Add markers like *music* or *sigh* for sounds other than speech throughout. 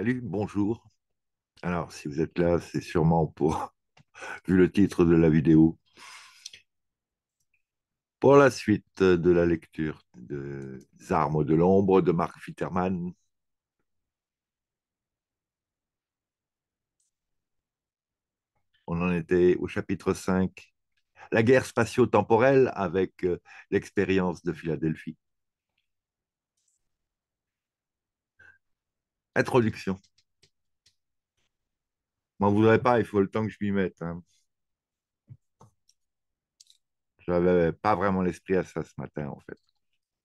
Salut, bonjour. Alors, si vous êtes là, c'est sûrement pour, *laughs* vu le titre de la vidéo, pour la suite de la lecture des Armes de l'ombre de Marc Fitterman. On en était au chapitre 5, la guerre spatio-temporelle avec euh, l'expérience de Philadelphie. Introduction. M'en voudrais pas, il faut le temps que je m'y mette. Hein. Je n'avais pas vraiment l'esprit à ça ce matin, en fait.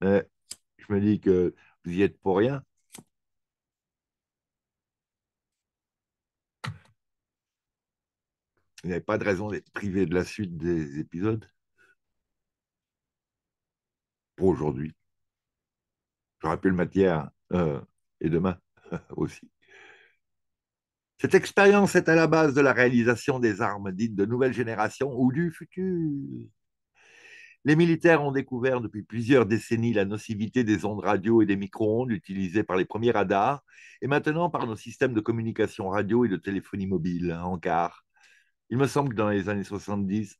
Mais je me dis que vous y êtes pour rien. Vous n'avez pas de raison d'être privé de la suite des épisodes pour aujourd'hui. J'aurais pu le matière euh, et demain. *laughs* aussi. Cette expérience est à la base de la réalisation des armes dites de nouvelle génération ou du futur. Les militaires ont découvert depuis plusieurs décennies la nocivité des ondes radio et des micro-ondes utilisées par les premiers radars et maintenant par nos systèmes de communication radio et de téléphonie mobile hein, en car. Il me semble que dans les années 70,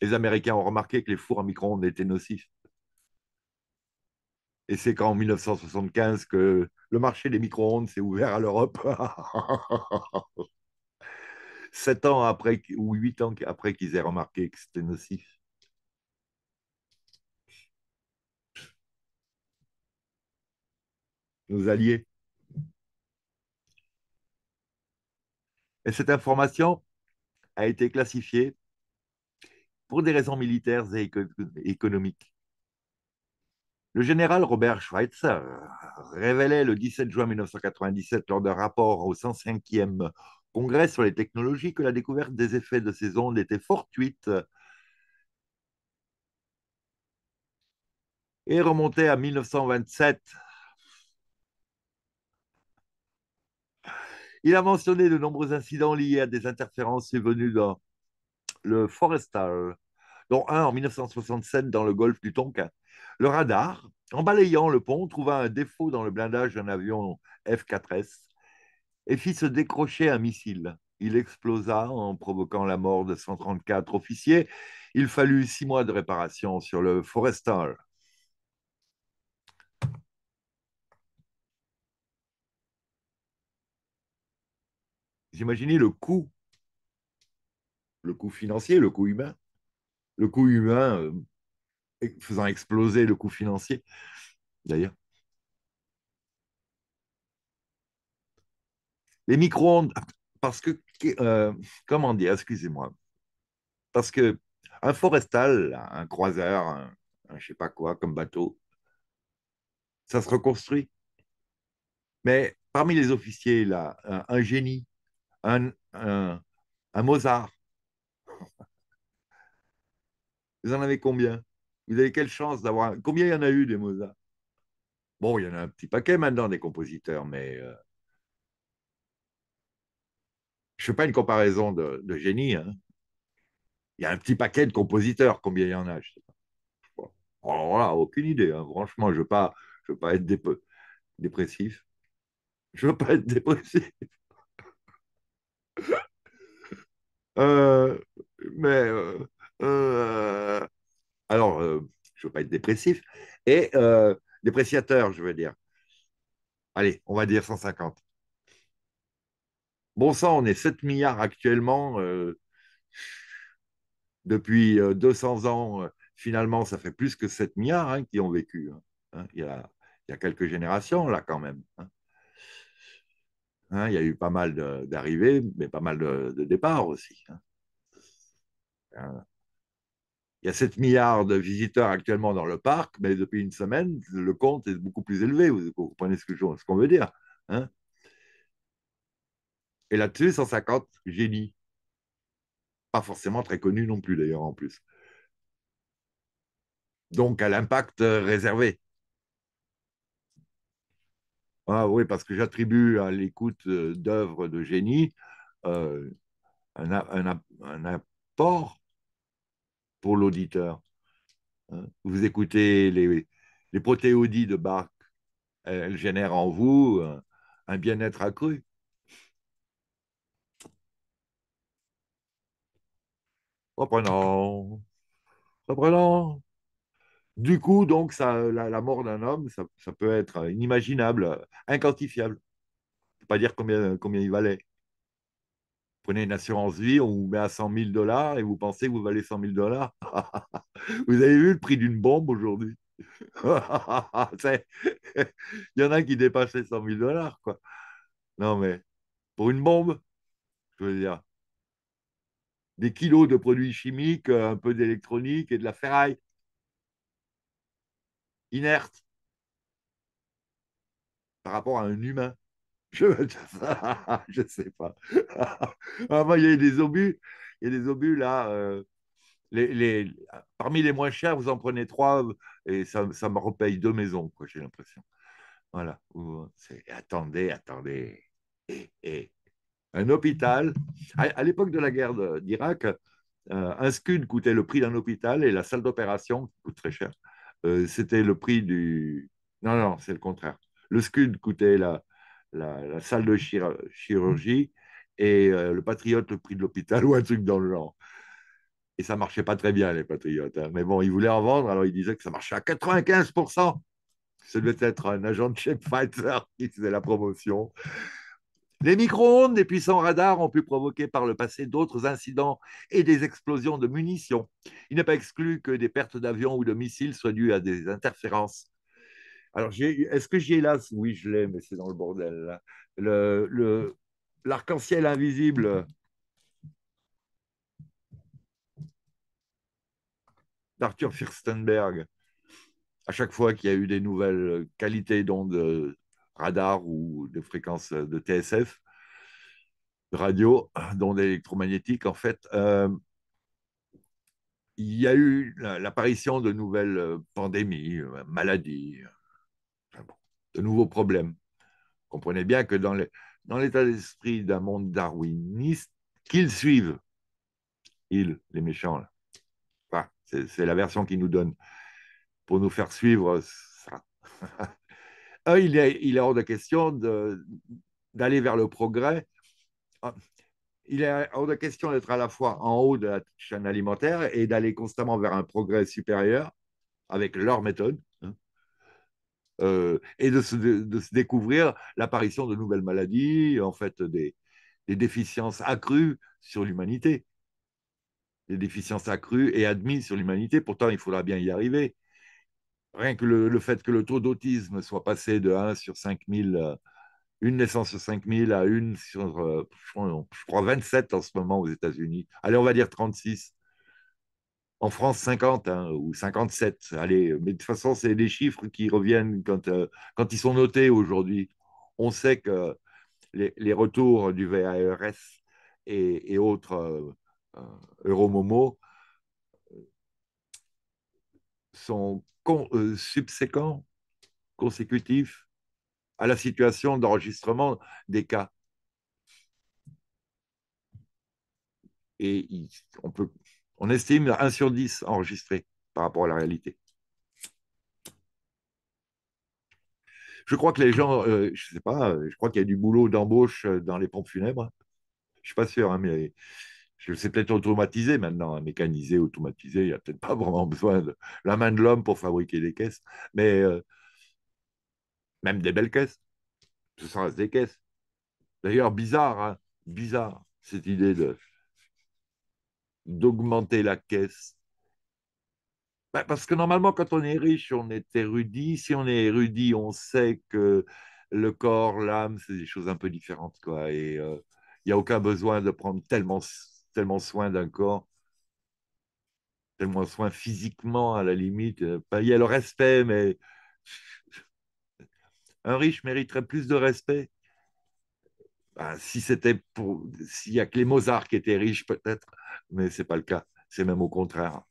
les Américains ont remarqué que les fours à micro-ondes étaient nocifs. Et c'est quand, qu'en 1975 que le marché des micro-ondes s'est ouvert à l'Europe. *laughs* Sept ans après, ou huit ans après qu'ils aient remarqué que c'était nocif. Nos alliés. Et cette information a été classifiée pour des raisons militaires et économiques. Le général Robert Schweitzer euh, révélait le 17 juin 1997 lors d'un rapport au 105e Congrès sur les technologies que la découverte des effets de ces ondes était fortuite et remontait à 1927. Il a mentionné de nombreux incidents liés à des interférences venues dans le Forestal, dont un en 1967 dans le golfe du Tonkin. Le radar, en balayant le pont, trouva un défaut dans le blindage d'un avion F-4S et fit se décrocher un missile. Il explosa en provoquant la mort de 134 officiers. Il fallut six mois de réparation sur le Forestal. J'imaginais le coût, le coût financier, le coût humain, le coût humain euh, faisant exploser le coût financier, d'ailleurs. Les micro-ondes, ah, parce que, euh, comment dire, excusez-moi, parce que un forestal, un croiseur, je ne sais pas quoi, comme bateau, ça se reconstruit. Mais parmi les officiers, là, un, génie, un, un Mozart, *laughs* vous en avez combien vous avez quelle chance d'avoir. Combien il y en a eu des Mozart Bon, il y en a un petit paquet maintenant des compositeurs, mais. Euh, je ne fais pas une comparaison de, génie. Hein. Il y a un petit paquet de compositeurs. Combien il y en a Je sais pas. aucune idée. Hein. Franchement, je ne veux, pas, je veux pas être dépressif. Je ne veux pas être dépressif. *laughs* Euh, mais. Euh, alors, euh, je ne veux pas être dépressif. Et euh, dépréciateur, je veux dire. Allez, on va dire 150. Bon sang, on est 7 milliards actuellement. Euh, depuis 200 ans, finalement, ça fait plus que 7 milliards hein, qui ont vécu. Hein, hein. Il, y a, quelques générations, là, quand même. il y a eu pas mal d'arrivées, mais pas mal de, de départs aussi. Il y a 7 milliards de visiteurs actuellement dans le parc, mais depuis une semaine, le compte est beaucoup plus élevé. Vous comprenez ce qu'on veut dire. Hein Et là-dessus, 150 génies. Pas forcément très connus non plus, d'ailleurs, en plus. Donc, à l'impact euh, réservé. Ah oui, parce que j'attribue à l'écoute euh, d'œuvres de génie euh, un, un, un apport pour l'auditeur. Hein, vous écoutez les, protéodies de Bach, elles génèrent en vous un, bien-être accru. Reprenons. Reprenons. Du coup, donc, ça, la, mort d'un homme, ça, peut être inimaginable, inquantifiable. Je ne peux pas dire combien, combien il valait prenez une assurance vie, on vous met à 100 000 dollars et vous pensez que vous valez 100 000 dollars. *laughs* vous avez vu le prix d'une bombe aujourd'hui *laughs* Il y en a qui dépassent les 100 000 dollars, quoi. Non, mais pour une bombe, je veux dire, des kilos de produits chimiques, un peu d'électronique et de la ferraille. Inerte par rapport à un humain. Je ne *laughs* sais pas. *laughs* ah, il y a des obus. Il y a des obus là. Euh, les, les, parmi les moins chers, vous en prenez trois et ça, ça me repaye deux maisons, quoi, j'ai l'impression. Voilà. Attendez, attendez. Et, eh, eh. un hôpital. À, l'époque de la guerre d'Irak, euh, un scud coûtait le prix d'un hôpital et la salle d'opération coûte très cher. Euh, c'était le prix du. Non, non, c'est le contraire. Le scud coûtait là la, salle de chirurgie et euh, le Patriote le prix de l'hôpital *laughs* ou un truc dans le genre. Et ça marchait pas très bien, les Patriotes. Hein. Mais bon, ils voulaient en vendre, alors ils disaient que ça marchait à 95%. Ce devait être un agent de chez Pfizer *laughs* qui faisait la promotion. Les micro-ondes des puissants radars ont pu provoquer par le passé d'autres incidents et des explosions de munitions. Il n'est pas exclu que des pertes d'avions ou de missiles soient dues à des interférences alors, est-ce que j'ai hélas Oui, je l'ai, mais c'est dans le bordel. Hein. l'arc-en-ciel invisible. d'Arthur Firstenberg, à chaque fois qu'il y a eu des nouvelles qualités d'ondes euh, radar ou de fréquences euh, de TSF, de radio, d'ondes électromagnétiques, en fait, euh, il y a eu l'apparition de nouvelles pandémies, maladies, de nouveaux problèmes. comprenez bien que dans l'état dans d'esprit d'un monde darwiniste, qu'ils suivent, ils, les méchants, c'est la version qu'ils nous donnent pour nous faire suivre ça. *laughs* Ah, il, est, il est hors de question d'aller vers le progrès. Ah, il est hors de question d'être à la fois en haut de la chaîne alimentaire et d'aller constamment vers un progrès supérieur avec leur méthode. Hein. Euh, et de se, découvrir l'apparition de nouvelles maladies, en fait des, déficiences accrues sur l'humanité. Des déficiences accrues et admises sur l'humanité, pourtant il faudra bien y arriver. Rien que le, fait que le taux d'autisme soit passé de 1 sur 5000, euh, une naissance sur 5000 à une sur, euh, je crois 27 en ce moment aux États-Unis. Allez, on va dire 36 en France 50 hein, ou 57. Allez, mais de toute façon, c'est des chiffres qui reviennent euh, quand, ils sont notés aujourd'hui. On sait que les, retours du VARS e et, autres euh, euh, Euromomo sont subséquents, consécutifs à la situation d'enregistrement des cas. Et on peut on estime 1 sur 10 enregistrés par rapport à la réalité. Je crois que les gens, euh, je ne sais pas, euh, je crois qu'il y a du boulot d'embauche euh, dans les pompes funèbres. Je ne suis pas sûr, hein, mais je sais peut-être automatisé maintenant, hein, mécanisé, automatisé, il n'y a peut-être pas vraiment besoin de la main de l'homme pour fabriquer des caisses, mais même des belles caisses. Ce sera des caisses. D'ailleurs, bizarre, hein, bizarre, cette idée de d'augmenter la caisse ben, Parce que normalement, quand on est riche, on est érudit. Si on est érudit, on sait que le corps, l'âme, c'est des choses un peu différentes. Quoi. Et il euh, n'y a aucun besoin de prendre tellement, tellement soin d'un corps, tellement soin physiquement, à la limite. Il y a le respect, mais *laughs* un riche mériterait plus de respect. Ben, si c'était pour s'il y a que les Mozart qui étaient riches peut-être mais ce n'est pas le cas. C'est même au contraire.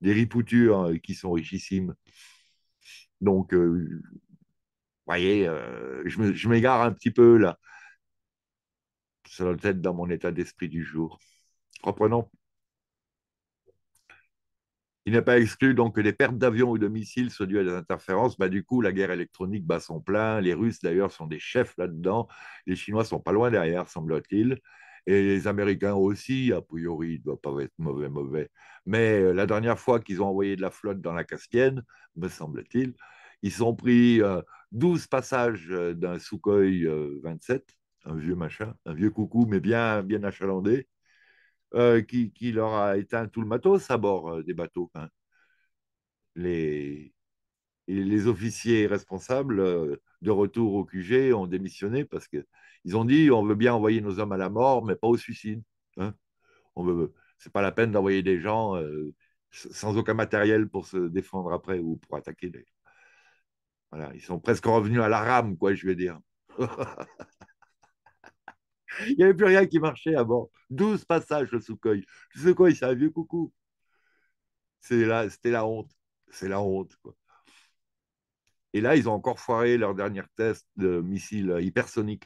Des ripoutures euh, qui sont richissimes. Donc, euh, vous voyez, euh, je m'égare un petit peu là. Ça doit être dans mon état d'esprit du jour. Reprenons. Il n'est pas exclu donc que les pertes d'avions ou de missiles soient dues à des interférences. Bah, du coup, la guerre électronique bat son plein. Les Russes, d'ailleurs, sont des chefs là-dedans. Les Chinois sont pas loin derrière, semble-t-il et les Américains aussi, a priori, doit ne doivent pas être mauvais, mauvais. Mais euh, la dernière fois qu'ils ont envoyé de la flotte dans la Caspienne, me semble-t-il, ils ont pris 12 euh, passages euh, d'un Sukhoi 27, un vieux machin, un vieux coucou, mais bien, bien achalandé, qui, qui, leur a éteint tout le matos à bord des bateaux. Hein. Les, les officiers responsables euh, de retour au QG ont démissionné parce qu'ils ont dit on veut bien envoyer nos hommes à la mort, mais pas au suicide. Hein on veut, c'est pas la peine d'envoyer des gens euh, sans aucun matériel pour se défendre après ou pour attaquer. Voilà, ils sont presque revenus à la rame, quoi, je vais dire. *laughs* Il n'y avait plus rien qui marchait à bord. 12 passages le Soukhoï. Le Soukhoï, c'est un vieux coucou. C'est la, c'était la honte. C'est la honte, quoi. Et là, ils ont encore foiré leur dernier test de missiles hypersonique.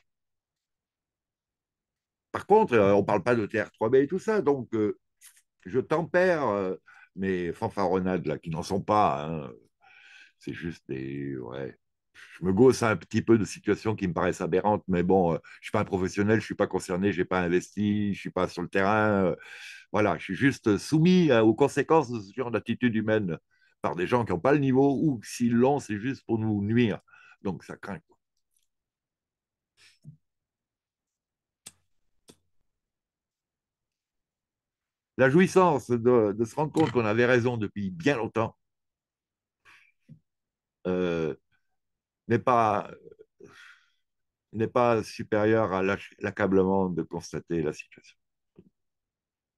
Par contre, euh, on ne parle pas de TR-3B et tout ça, donc euh, je tempère euh, mes fanfaronnades, là, qui n'en sont pas. Hein. C'est juste des... Ouais. Je me gosse un petit peu de situations qui me paraissent aberrantes, mais bon, je ne suis pas un professionnel, je ne suis pas concerné, je n'ai pas investi, je ne suis pas sur le terrain. voilà, je suis juste soumis hein, aux conséquences de ce genre d'attitude humaine des gens qui n'ont pas le niveau ou si l'ont, c'est juste pour nous nuire. Donc ça craint. La jouissance de, se rendre compte qu'on avait raison depuis bien longtemps euh, n'est pas n'est pas supérieure à l'accablement de constater la situation.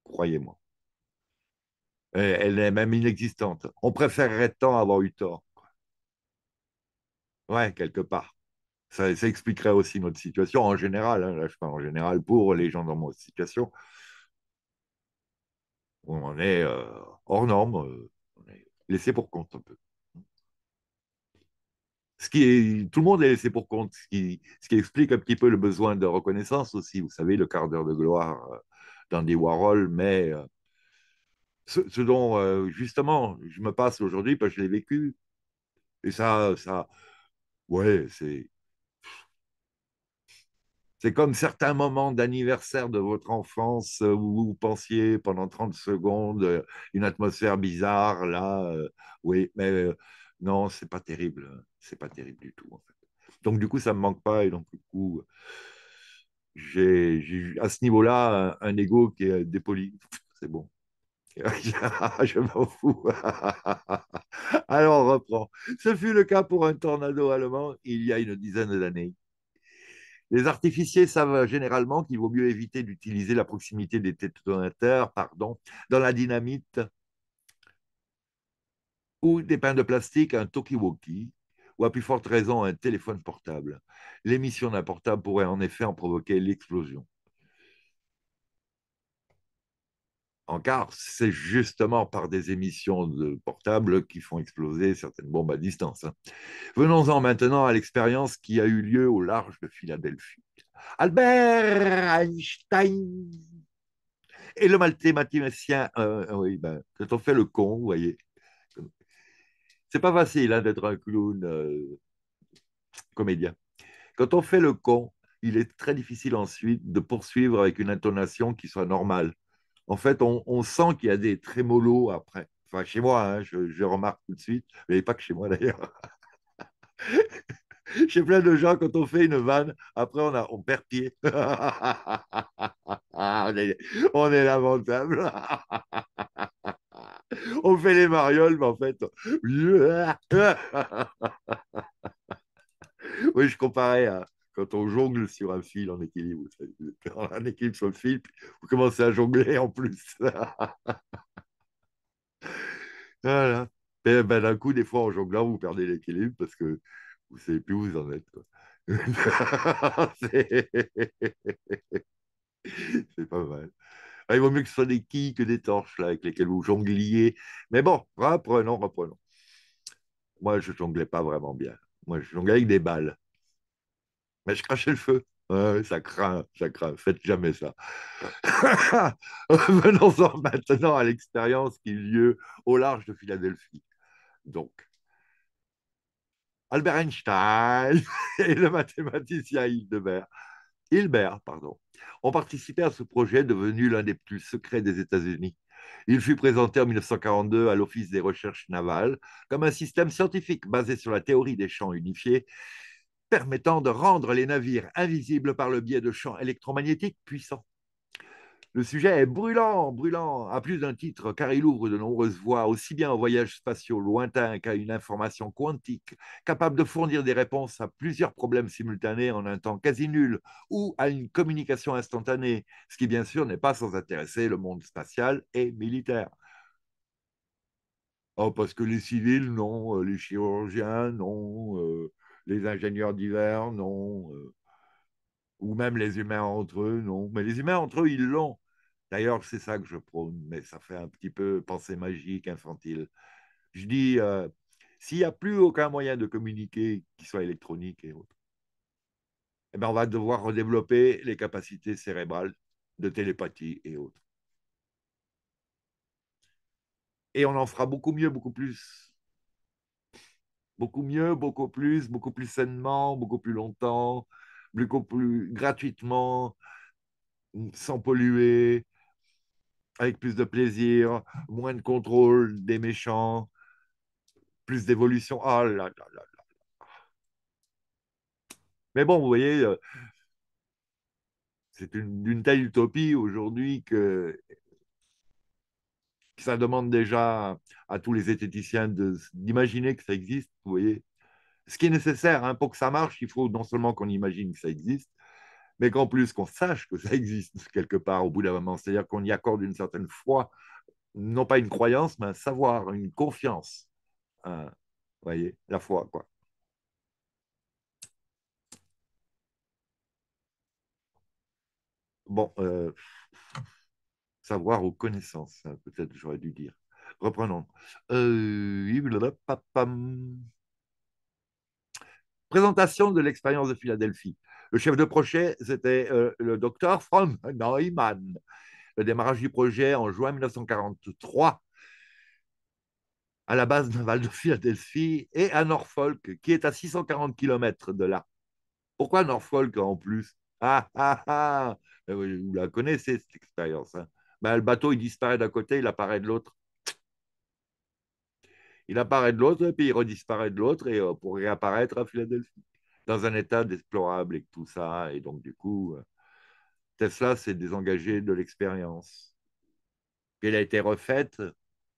Croyez-moi. Euh, elle est même inexistante. On préférerait tant avoir eu tort. Ouais, quelque part. Ça, expliquerait aussi notre situation en général. Hein. là, je parle en général pour les gens dans ma situation. On est euh, hors norme, euh, on est laissé pour compte un peu. Ce qui tout le monde est laissé pour compte, ce qui, explique un petit peu le besoin de reconnaissance aussi. Vous savez, le quart d'heure de gloire dans d'Andy Warhol, mais ce, dont euh, justement je me passe aujourd'hui parce que je l'ai vécu. Et ça, ça, ouais, c'est. C'est comme certains moments d'anniversaire de votre enfance euh, où vous pensiez pendant 30 secondes euh, une atmosphère bizarre, là, oui, mais non, c'est pas terrible, hein. c'est pas terrible du tout. En fait. Donc du coup, ça me manque pas et donc du coup, j'ai à ce niveau-là un, égo ego qui est dépoli. C'est bon. *laughs* je m'en fous. *laughs* Alors on reprend. Ce fut le cas pour un tornado allemand il y a une dizaine d'années. Les artificiers savent généralement qu'il vaut mieux éviter d'utiliser la proximité des détonateurs pardon, dans la dynamite ou des pains de plastique, un talkie-walkie, ou à plus forte raison un téléphone portable. L'émission d'un portable pourrait en effet en provoquer l'explosion. en c'est justement par des émissions de portables qui font exploser certaines bombes à distance. Hein. Venons-en maintenant à l'expérience qui a eu lieu au large de Philadelphie. Albert Einstein et le mathématicien, euh, ben, quand on fait le con, vous voyez, c'est pas facile hein, d'être un clown euh, comédien. Quand on fait le con, il est très difficile ensuite de poursuivre avec une intonation qui soit normale en fait, on, sent qu'il y a des trémolos après. Enfin, chez moi, hein, je, remarque tout de suite, mais pas que chez moi d'ailleurs. *laughs* chez plein de gens, quand on fait une vanne, après, on, a, on perd pied. *laughs* on, est, on lamentable. *laughs* on fait les marioles, mais en fait. oui, je comparais à, quand on jongle sur un fil en équilibre, vous *laughs* un équilibre sur le fil, vous commencez à jongler en plus. *laughs* voilà. Ben, d'un coup, des fois, en jonglant, vous perdez l'équilibre parce que vous ne savez plus où vous en êtes. *laughs* C'est pas mal. Ah, il vaut mieux que ce soit des quilles que des torches là, avec lesquelles vous jongliez. Mais bon, reprenons, reprenons. Moi, je jonglais pas vraiment bien. Moi, je jonglais avec des balles. Mais je crachais le feu. ça craint, ça craint. Faites jamais ça. *laughs* revenons en maintenant à l'expérience qui eut lieu au large de Philadelphie. Donc, Albert Einstein *laughs* et le mathématicien Hilbert, pardon, ont participé à ce projet devenu l'un des plus secrets des États-Unis. Il fut présenté en 1942 à l'Office des recherches navales comme un système scientifique basé sur la théorie des champs unifiés permettant de rendre les navires invisibles par le biais de champs électromagnétiques puissants. Le sujet est brûlant, brûlant, à plus d'un titre, car il ouvre de nombreuses voies, aussi bien aux voyages spatiaux lointains qu'à une information quantique, capable de fournir des réponses à plusieurs problèmes simultanés en un temps quasi nul, ou à une communication instantanée, ce qui bien sûr n'est pas sans intéresser le monde spatial et militaire. Oh, parce que les civils, non, euh, les chirurgiens, non, euh, les ingénieurs divers, non. Euh, ou même les humains entre eux, non. Mais les humains entre eux, ils l'ont. D'ailleurs, c'est ça que je prône, mais ça fait un petit peu pensée magique, infantile. Je dis, euh, s'il n'y a plus aucun moyen de communiquer qui soit électronique et autres, eh ben, on va devoir redévelopper les capacités cérébrales de télépathie et autres. Et on en fera beaucoup mieux, beaucoup plus beaucoup mieux, beaucoup plus, beaucoup plus sainement, beaucoup plus longtemps, beaucoup plus gratuitement, sans polluer, avec plus de plaisir, moins de contrôle des méchants, plus d'évolution. Ah là là là là. Mais bon, vous voyez, euh, c'est d'une telle utopie aujourd'hui que ça demande déjà à tous les zététiciens d'imaginer que ça existe, vous voyez. Ce qui est nécessaire, hein, pour que ça marche, il faut non seulement qu'on imagine que ça existe, mais qu'en plus qu'on sache que ça existe quelque part au bout d'un moment. C'est-à-dire qu'on y accorde une certaine foi, non pas une croyance, mais un savoir, une confiance. Hein, vous voyez, la foi, quoi. Bon, euh, savoir aux connaissances, peut-être j'aurais dû dire. Reprenons. Euh, Présentation de l'expérience de Philadelphie. Le chef de projet, c'était euh, le docteur Franz Neumann. Le démarrage du projet en juin 1943 à la base navale de Philadelphie et à Norfolk, qui est à 640 km de là. Pourquoi Norfolk en plus Ah, ah, ah! Ben Vous la connaissez cette expérience. Hein ben, le bateau il disparaît d'un côté, il apparaît de l'autre. Il apparaît de l'autre, et puis il redisparaît de l'autre, et euh, pour réapparaître à Philadelphie, dans un état d'explorable et tout ça. Et donc, du coup, euh, Tesla s'est désengagé de l'expérience. Puis Elle a été refaite,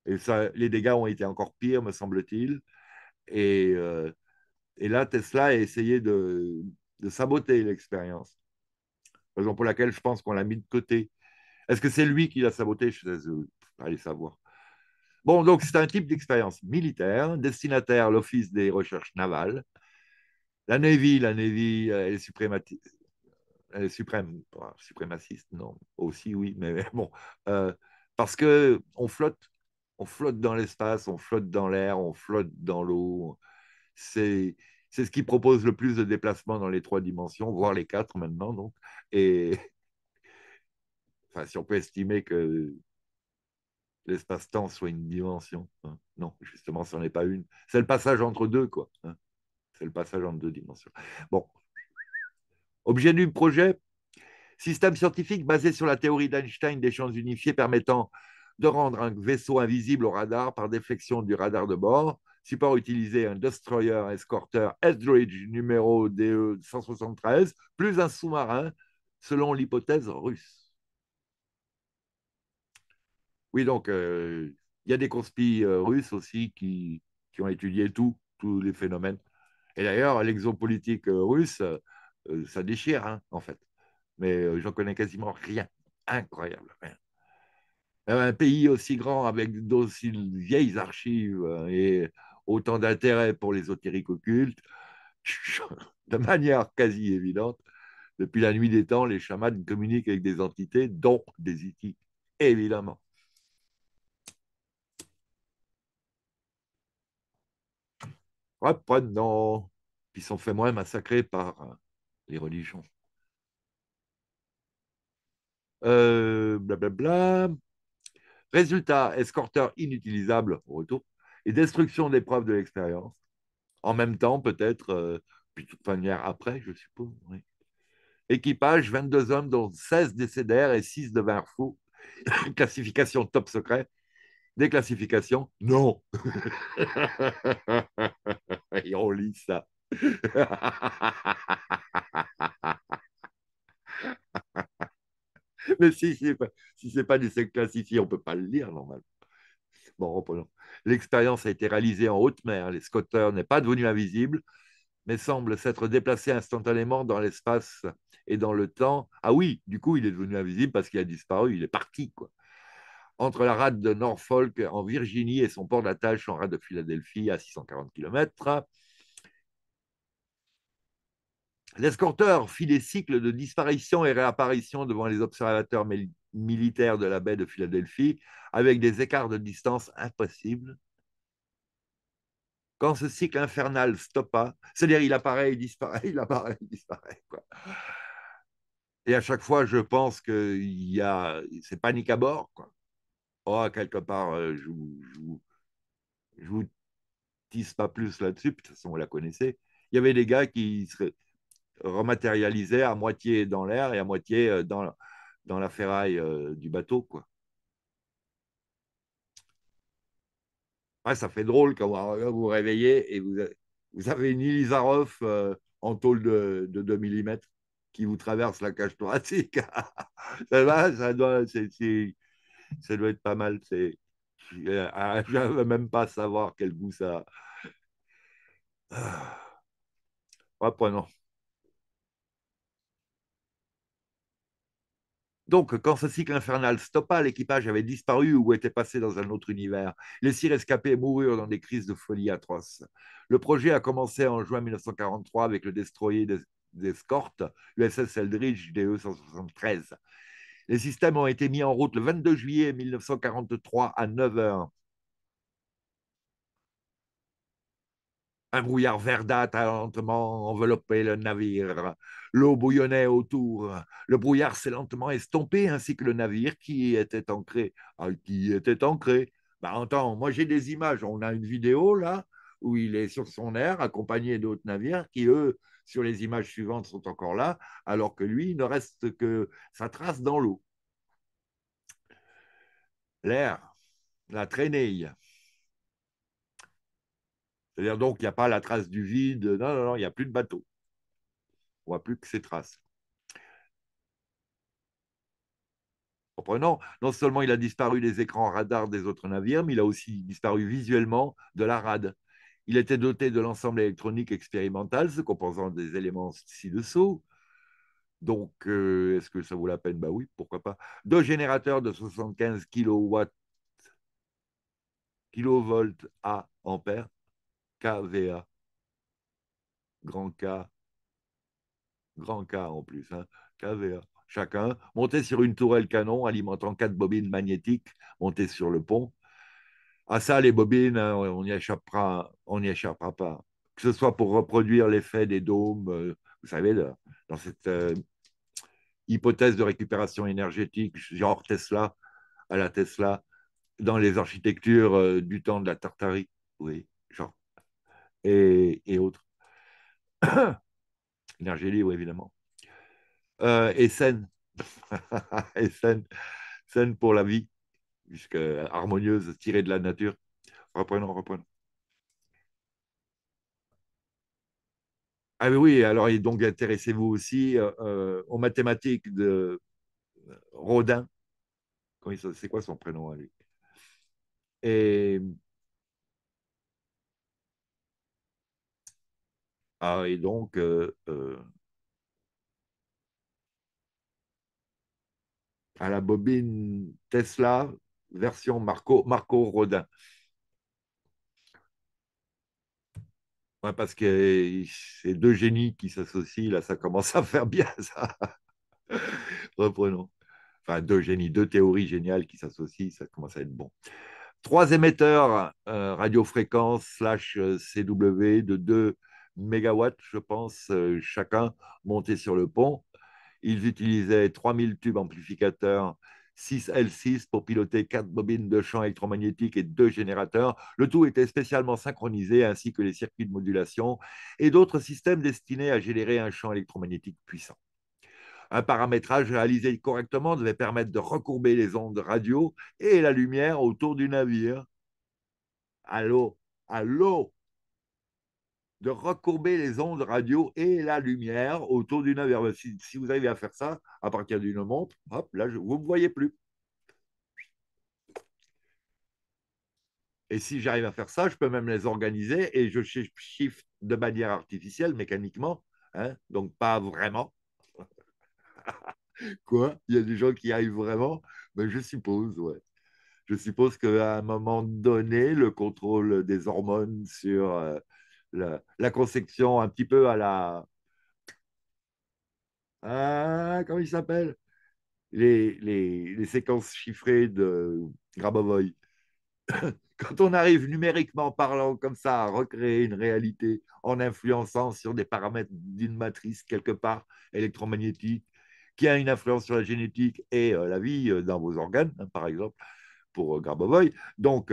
et ça, les dégâts ont été encore pires, me semble-t-il. Euh, et, là, Tesla a essayé de, de saboter l'expérience. Raison pour laquelle je pense qu'on l'a mis de côté. Est-ce que c'est lui qui l'a saboté chez eux aller savoir. Bon, donc c'est un type d'expérience militaire, destinataire l'Office des recherches navales. La Navy, la Navy, euh, elle est, suprématiste, elle suprême, suprémaciste, non, aussi oui, mais *laughs* bon, euh, parce que on flotte, on flotte dans l'espace, on flotte dans l'air, on flotte dans l'eau. C'est c'est ce qui propose le plus de déplacements dans les trois dimensions, voire les quatre maintenant, donc. Et Enfin, si on peut estimer que l'espace-temps soit une dimension. Hein. Non, justement, ce n'en est pas une. C'est le passage entre deux, quoi. Hein. C'est le passage entre deux dimensions. Bon. Objet du projet système scientifique basé sur la théorie d'Einstein des champs unifiés permettant de rendre un vaisseau invisible au radar par déflexion du radar de bord. Support utilisé un destroyer escorteur Eldridge numéro DE 173 plus un sous-marin selon l'hypothèse russe. Oui, donc euh, il y a des conspires euh, russes aussi qui, ont étudié tout, tous les phénomènes. Et d'ailleurs, l'exopolitique euh, russe, ça déchire, hein, en fait. Mais j'en connais quasiment rien. Incroyable. Un pays aussi grand, avec d'aussi vieilles archives et autant d'intérêt pour l'ésotérique occulte, *laughs* de manière quasi évidente, depuis la nuit des temps, les chamans communiquent avec des entités, dont des itis, évidemment. Ah, non, qui sont fait moins massacrés par euh, les religions. Euh, bla. Résultat, escorteur inutilisable au retour et destruction des preuves de l'expérience. En même temps, peut-être, euh, puis toute manière après, je suppose. Équipage, 22 hommes, dont 16 décédèrent et 6 devinrent fous. *coughs* Classification top secret, « Déclassification ?»« Non. *laughs* Et on lit ça. *laughs* Mais si, si, ce n'est pas du sexe classifié, on ne peut pas le lire normalement. Bon, reprenons. L'expérience a été réalisée en haute mer. Les scotters n'est pas devenu invisible, mais semble s'être déplacé instantanément dans l'espace et dans le temps. Ah oui, du coup, il est devenu invisible parce qu'il a disparu, il est parti, quoi entre la rade de Norfolk en Virginie et son port d'attache en rade de Philadelphie, à 640 km. L'escorteur fit des cycles de disparition et réapparition devant les observateurs militaires de la baie de Philadelphie, avec des écarts de distance impossibles. Quand ce cycle infernal stoppa, c'est-à-dire il apparaît, il disparaît, *laughs* il apparaît, il disparaît. Et à chaque fois, je pense que c'est panique à bord. Quoi oh, quelque part, euh, je ne vous tisse pas plus là-dessus, de toute façon, vous la connaissez. Il y avait des gars qui se rematérialisaient à moitié dans l'air et à moitié euh, dans, dans la ferraille euh, du bateau, quoi. ça fait drôle quand vous vous réveillez et vous, avez une Ilizarov en tôle de, 2 mm qui vous traverse la cage thoracique. *laughs* ça, va, ça doit, c'est, ça doit être pas mal. C'est, euh, ah, *laughs* je ne veux même pas savoir quel goût ça a. Ah. Oh non. Donc, quand ce cycle infernal stoppa, l'équipage avait disparu ou était passé dans un autre univers. Les six rescapés moururent dans des crises de folie atroces. Le projet a commencé en juin 1943 avec le destroyer d'escorte USS Eldridge DE-173. Les systèmes ont été mis en route le 22 juillet 1943 à 9 h. Un brouillard verdâtre a lentement enveloppé le navire. L'eau bouillonnait autour. Le brouillard s'est lentement estompé, ainsi que le navire qui était ancré. Ah, qui était ancré. Bah, moi j'ai des images. On a une vidéo là où il est sur son air, accompagné d'autres navires qui, eux, sur les images suivantes sont encore là, alors que lui, il ne reste que sa trace dans l'eau. L'air, la traînée. C'est-à-dire donc, il n'y a pas la trace du vide, non, non, non, il n'y a plus de bateau. On ne voit plus que ses traces. non seulement il a disparu des écrans radars des autres navires, mais il a aussi disparu visuellement de la rade. Il était doté de l'ensemble électronique expérimental se composant des éléments ci-dessous. Donc, euh, est-ce que ça vaut la peine Bah oui, pourquoi pas. Deux générateurs de 75 kW, à ampères, KVA, grand K, grand K en plus, hein, KVA, chacun, monté sur une tourelle canon alimentant quatre bobines magnétiques montées sur le pont à ah, ça, les bobines, hein, on n'y échappera, échappera pas. Que ce soit pour reproduire l'effet des dômes, euh, vous savez, dans cette euh, hypothèse de récupération énergétique, genre Tesla, à la Tesla, dans les architectures euh, du temps de la Tartarie, oui, genre, et, autres. *coughs* Énergie libre, évidemment. et saine. *laughs* et saine, saine pour la vie jusque harmonieuse, tirée de la nature. Reprenons, reprenons. Ah oui, alors donc intéressez-vous aussi euh, euh, aux mathématiques de euh, Rodin. C'est quoi son prénom à lui Et Ah, et donc, à la bobine Tesla, version Marco, Marco Rodin. Ouais, parce que c'est deux génies qui s'associent, là, ça commence à faire bien, *laughs* ça. Reprenons. Enfin, deux génies, deux théories géniales qui s'associent, ça commence à être bon. Trois émetteurs euh, radiofréquence slash euh, CW de 2 mégawatts, je pense, euh, chacun monté sur le pont. Ils utilisaient 3000 tubes amplificateurs 6 L6 pour piloter quatre bobines de champ électromagnétique et deux générateurs. Le tout était spécialement synchronisé, ainsi que les circuits de modulation et d'autres systèmes destinés à générer un champ électromagnétique puissant. Un paramétrage réalisé correctement devait permettre de recourber les ondes radio et la lumière autour du navire. Allô Allô de recourber les ondes radio et la lumière autour d'une averbe. Si, vous arrivez à faire ça, à partir d'une montre, hop, là, vous ne me voyez plus. Et si j'arrive à faire ça, je peux même les organiser et je shift de manière artificielle, mécaniquement, hein, donc pas vraiment. *laughs* Quoi Il y a des gens qui arrivent vraiment Mais ben, je suppose, ouais. Je suppose qu'à un moment donné, le contrôle des hormones sur... Euh, la, conception un petit peu à la. Ah, comment il s'appelle les, les, les, séquences chiffrées de Grabovoi. *coughs* Quand on arrive numériquement parlant comme ça à recréer une réalité en influençant sur des paramètres d'une matrice quelque part électromagnétique, qui a une influence sur la génétique et euh, la vie euh, dans vos organes, hein, par exemple, pour euh, Grabovoi. Donc,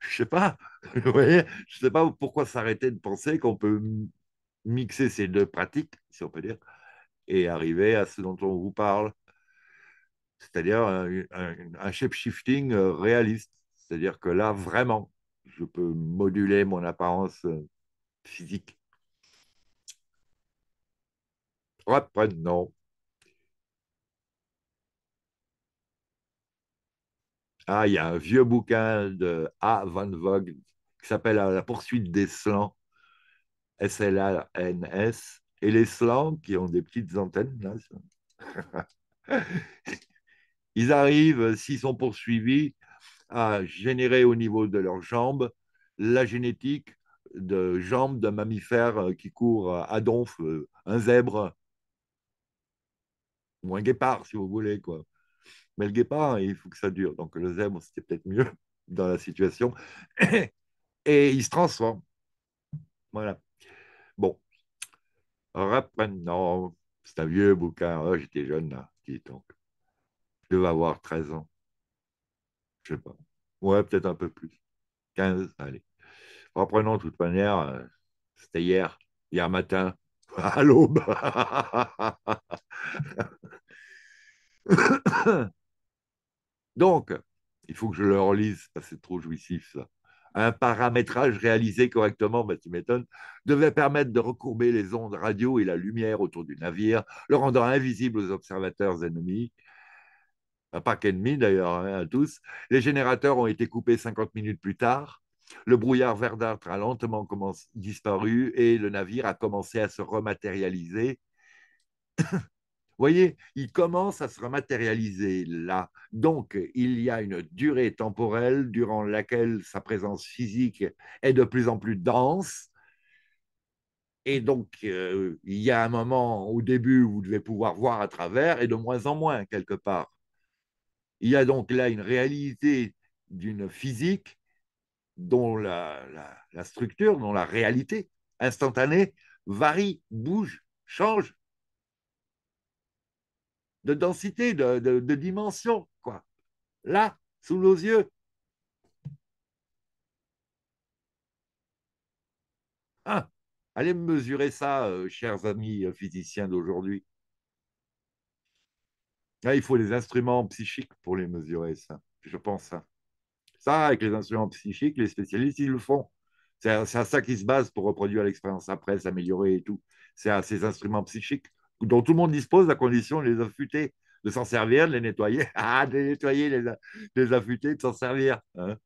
je sais pas. *laughs* Vous voyez je sais pas pourquoi s'arrêter de penser qu'on peut mixer ces deux pratiques, si on peut dire, et arriver à ce dont on vous parle. C'est-à-dire un, shape-shifting euh, réaliste. C'est-à-dire que là, vraiment, je peux moduler mon apparence euh, physique. Après, non. Ah, il y a un vieux bouquin de A. Van Vogt qui s'appelle La poursuite des slans, S-L-A-N-S, et les slans qui ont des petites antennes, là, *laughs* ils arrivent, euh, s'ils sont poursuivis, à générer au niveau de leurs jambes la génétique de jambes d'un mammifère euh, qui court euh, à donf, un zèbre ou un guépard, si vous voulez, quoi mais le guépard, hein, il faut que ça dure. Donc le zèbre, c'était peut-être mieux *laughs* dans la situation. *coughs* Et il se transforme. Voilà. Bon. reprenons. c'est un vieux bouquin. Ah, j'étais jeune là, donc. Je devais avoir 13 ans. Je sais pas. Ouais, peut-être un peu plus. 15, allez. Reprenons de toute manière, euh, c'était hier, hier matin, *laughs* à l'aube. *laughs* *coughs* Donc, il faut que je le relise, c'est trop jouissif ça. Un paramétrage réalisé correctement, bah, tu m'étonnes, devait permettre de recourber les ondes radio et la lumière autour du navire, le rendant invisible aux observateurs ennemis. pas qu'ennemis d'ailleurs, hein, à tous. Les générateurs ont été coupés 50 minutes plus tard. Le brouillard verdâtre a lentement disparu et le navire a commencé à se rematérialiser voyez, il commence à se rematérialiser là. Donc, il y a une durée temporelle durant laquelle sa présence physique est de plus en plus dense. Et donc, euh, il y a un moment au début où vous devez pouvoir voir à travers et de moins en moins, quelque part. Il y a donc là une réalité d'une physique dont la structure, dont la réalité instantanée varie, bouge, change de densité, de, dimension, quoi. Là, sous nos yeux. Ah, allez mesurer ça, euh, chers amis euh, physiciens d'aujourd'hui. Là, ah, il faut les instruments psychiques pour les mesurer, ça, je pense. Ça, hein. ça avec les instruments psychiques, les spécialistes, ils le font. C'est à, ça qu'ils se basent pour reproduire l'expérience après, s'améliorer et tout. C'est à ces instruments psychiques dont tout le monde dispose à condition de les affûter, de s'en servir, de les nettoyer, *laughs* ah, de les nettoyer, de les affûter, de s'en servir. Hein.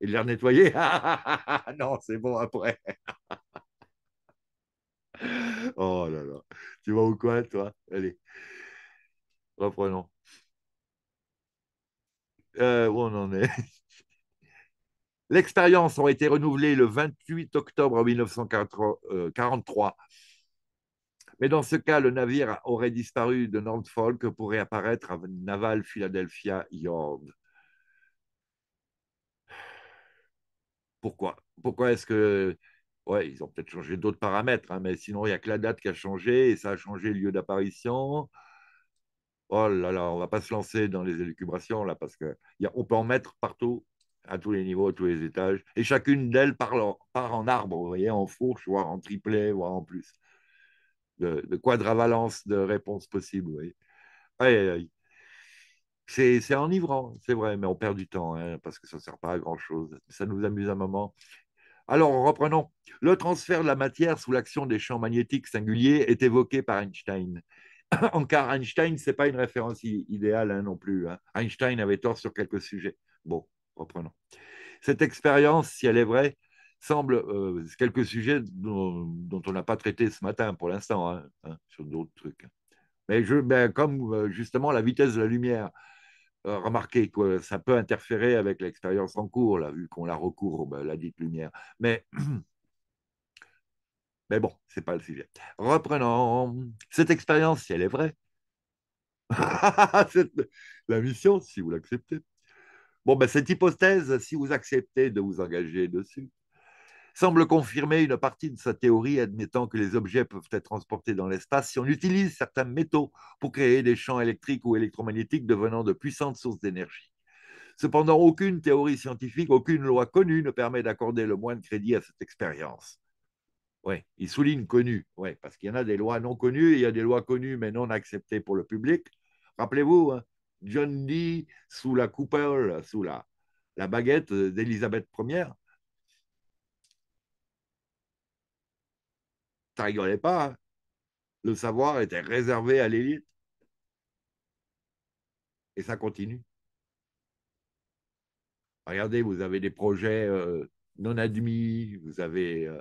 et de les nettoyer. *laughs* non, c'est bon après. *laughs* oh là là. Tu vas où quoi toi Allez. Reprenons. Euh, où on en est L'expérience a été renouvelée le 28 octobre 1943 mais dans ce cas, le navire aurait disparu de Norfolk pour réapparaître à Naval Philadelphia Yard. Pourquoi Pourquoi est-ce que... Ouais, ils ont peut-être changé d'autres paramètres, hein, mais sinon, il n'y a que la date qui a changé et ça a changé le lieu d'apparition. Oh là là, on ne va pas se lancer dans les élucubrations, là, parce qu'on peut en mettre partout, à tous les niveaux, à tous les étages, et chacune d'elles part, en arbre, vous voyez, en fourche, voire en triplet, voire en plus de, de quadravalence de réponses possibles. Aïe, C'est enivrant, c'est vrai, mais on perd du temps hein, parce que ça ne sert pas à grand-chose. Ça nous amuse un moment. Alors, reprenons. Le transfert de la matière sous l'action des champs magnétiques singuliers est évoqué par Einstein. *coughs* en car Einstein, ce n'est pas une référence idéale hein, non plus. Hein. Einstein avait tort sur quelques sujets. Bon, reprenons. Cette expérience, si elle est vraie, semble euh, quelques sujets dont, on n'a pas traité ce matin pour l'instant, hein, hein, sur d'autres trucs. Mais je, ben, comme euh, justement la vitesse de la lumière, euh, remarquez que ça peut interférer avec l'expérience en cours, là, vu qu'on la recourbe, la dite lumière. Mais, *clears throat* mais bon, ce n'est pas le sujet. Reprenons. Cette expérience, si elle est vraie, *laughs* la mission, si vous l'acceptez. Bon, ben, cette hypothèse, si vous acceptez de vous engager dessus, semble confirmer une partie de sa théorie admettant que les objets peuvent être transportés dans l'espace si on utilise certains métaux pour créer des champs électriques ou électromagnétiques devenant de puissantes sources d'énergie. Cependant, aucune théorie scientifique, aucune loi connue ne permet d'accorder le moins de crédit à cette expérience. Oui, il souligne connu, parce qu'il y en a des lois non connues, et il y a des lois connues mais non acceptées pour le public. Rappelez-vous, hein, John Dee sous la coupole, sous la, la baguette d'Élisabeth Ier, ça rigolait pas. Hein. Le savoir était réservé à l'élite. Et ça continue. Regardez, vous avez des projets euh, non admis, vous avez euh,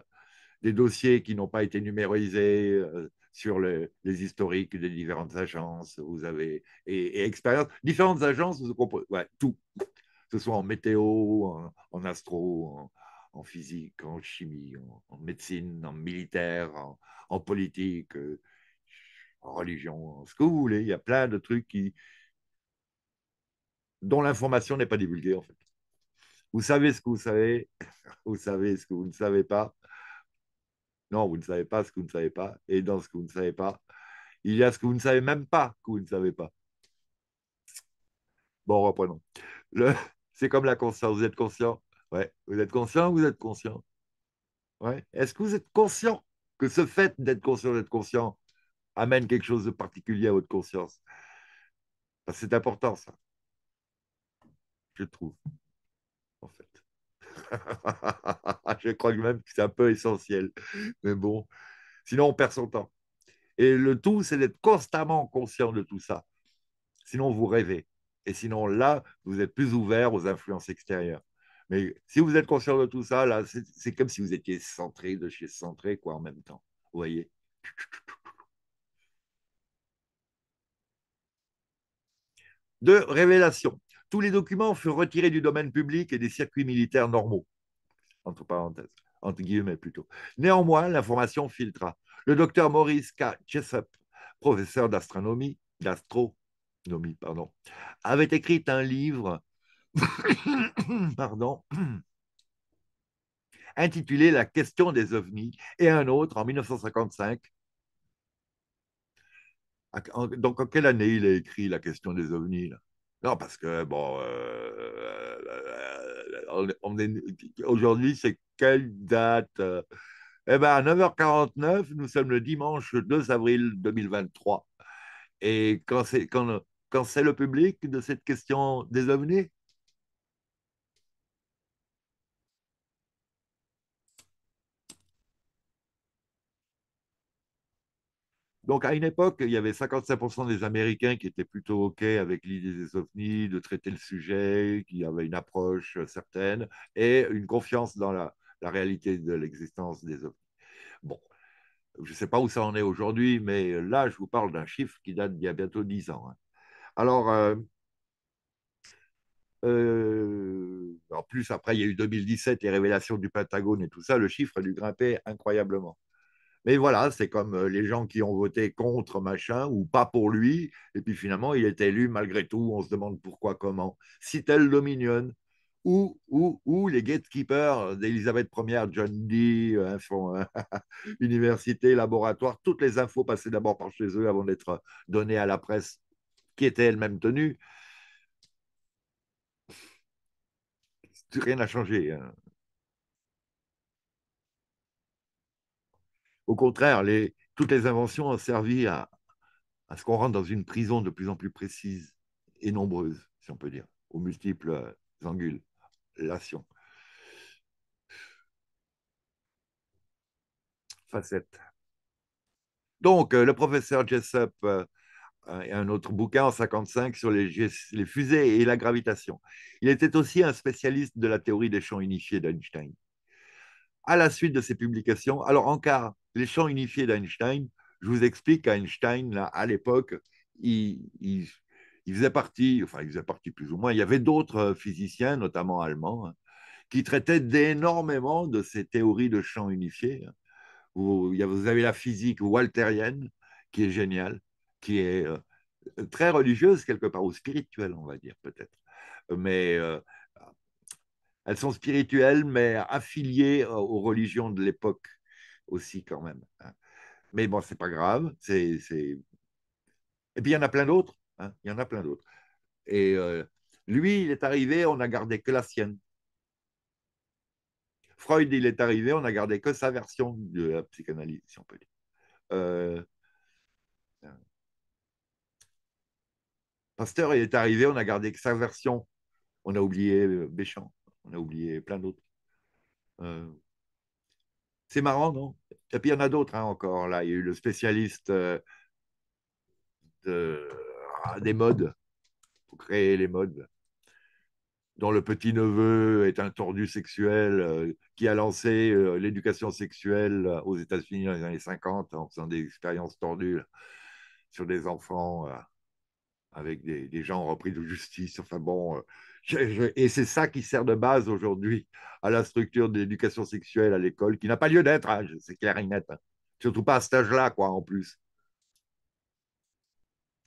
des dossiers qui n'ont pas été numérisés euh, sur les historiques des différentes agences, vous avez et, expérience, différentes agences, vous ouais, tout, que ce soit en météo, en, en astro, en, en physique, en chimie, en, médecine, en militaire, en, politique, euh, en religion, en ce que vous voulez. Il y a plein de trucs qui, dont l'information n'est pas divulguée, en fait. Vous savez ce que vous savez, *laughs* vous savez ce que vous ne savez pas. Non, vous ne savez pas ce que vous ne savez pas. Et dans ce que vous ne savez pas, il y a ce que vous ne savez même pas que vous ne savez pas. Bon, reprenons. *laughs* C'est comme la conscience. Vous êtes conscient Ouais. Vous êtes conscient Vous êtes conscient ouais. Est-ce que vous êtes conscient que ce fait d'être conscient, d'être conscient, amène quelque chose de particulier à votre conscience C'est important, ça. Je trouve, en fait. *laughs* je crois que même que c'est un peu essentiel. Mais bon, sinon, on perd son temps. Et le tout, c'est d'être constamment conscient de tout ça. Sinon, vous rêvez. Et sinon, là, vous êtes plus ouvert aux influences extérieures. Mais si vous êtes conscient de tout ça, là, c'est comme si vous étiez centré de chez centré, quoi, en même temps. Vous voyez Deux révélations. Tous les documents furent retirés du domaine public et des circuits militaires normaux. Entre parenthèses, entre guillemets plutôt. Néanmoins, l'information filtra. Le docteur Maurice K. Chesup, professeur d'astronomie, d'astronomie, pardon, avait écrit un livre *coughs* pardon, *coughs* intitulé La question des ovnis et un autre en 1955. Donc, en quelle année il a écrit La question des ovnis Non, parce que, bon, euh, euh, euh, aujourd'hui, c'est quelle date eh bien, à 9h49, nous sommes le dimanche 2 avril 2023. Et quand c'est, quand c'est le public de cette question des ovnis Donc, à une époque, il y avait 55% des Américains qui étaient plutôt OK avec l'idée des ovnis, de traiter le sujet, qui avaient une approche euh, certaine et une confiance dans la, réalité de l'existence des ovnis. Bon, je ne sais pas où ça en est aujourd'hui, mais là, je vous parle d'un chiffre qui date d'il y a bientôt 10 ans. Hein. Alors, euh, euh, en plus, après, il y a eu 2017, les révélations du Pentagone et tout ça, le chiffre a dû grimper incroyablement. Mais voilà, c'est comme les gens qui ont voté contre machin ou pas pour lui, et puis finalement il est élu malgré tout, on se demande pourquoi, comment. Citel Dominion, ou, ou, ou les gatekeepers d'Elisabeth Ier, John Dee, euh, euh, *laughs* université, laboratoire, toutes les infos passaient d'abord par chez eux avant d'être données à la presse qui était elle-même tenue. Rien n'a changé. Hein. Au contraire, toutes les inventions ont servi à, à ce qu'on rentre dans une prison de plus en plus précise et nombreuse, si on peut dire, aux multiples euh, angulations. Facette. Donc, euh, le professeur Jessup a euh, un autre bouquin en 55 sur les, les, fusées et la gravitation. Il était aussi un spécialiste de la théorie des champs unifiés d'Einstein. À la suite de ses publications, alors en les champs unifiés d'Einstein, je vous explique qu'Einstein, là, à l'époque, il, faisait partie, enfin, il faisait partie plus ou moins, il y avait d'autres physiciens, notamment allemands, hein, qui traitaient énormément de ces théories de champs unifiés. Hein. vous avez la physique walterienne, qui est géniale, qui est euh, très religieuse quelque part, ou spirituelle, on va dire peut-être. Mais euh, elles sont spirituelles, mais affiliées euh, aux religions de l'époque aussi quand même. Hein. Mais bon, c'est pas grave. C'est, Et puis il y en a plein d'autres. Hein, il y en a plein d'autres. Et euh, lui, il est arrivé, on n'a gardé que la sienne. Freud, il est arrivé, on n'a gardé que sa version de la psychanalyse, si on peut dire. Euh, hein. Pasteur, il est arrivé, on a gardé que sa version. On a oublié euh, Béchamp, on a oublié plein d'autres. Euh... C'est marrant, non Et puis il y en a d'autres hein, encore. Là, il y a eu le spécialiste euh, ah, des modes pour créer les modes, dont le petit neveu est un tordu sexuel euh, qui a lancé euh, l'éducation sexuelle aux États-Unis dans les années 50 en faisant des expériences tordues sur des enfants avec des, des, gens repris de justice. Enfin bon et c'est ça qui sert de base aujourd'hui à la structure de l'éducation sexuelle à l'école, qui n'a pas lieu d'être, hein, c'est clair et net. Hein. Surtout pas à cet âge-là, quoi, en plus.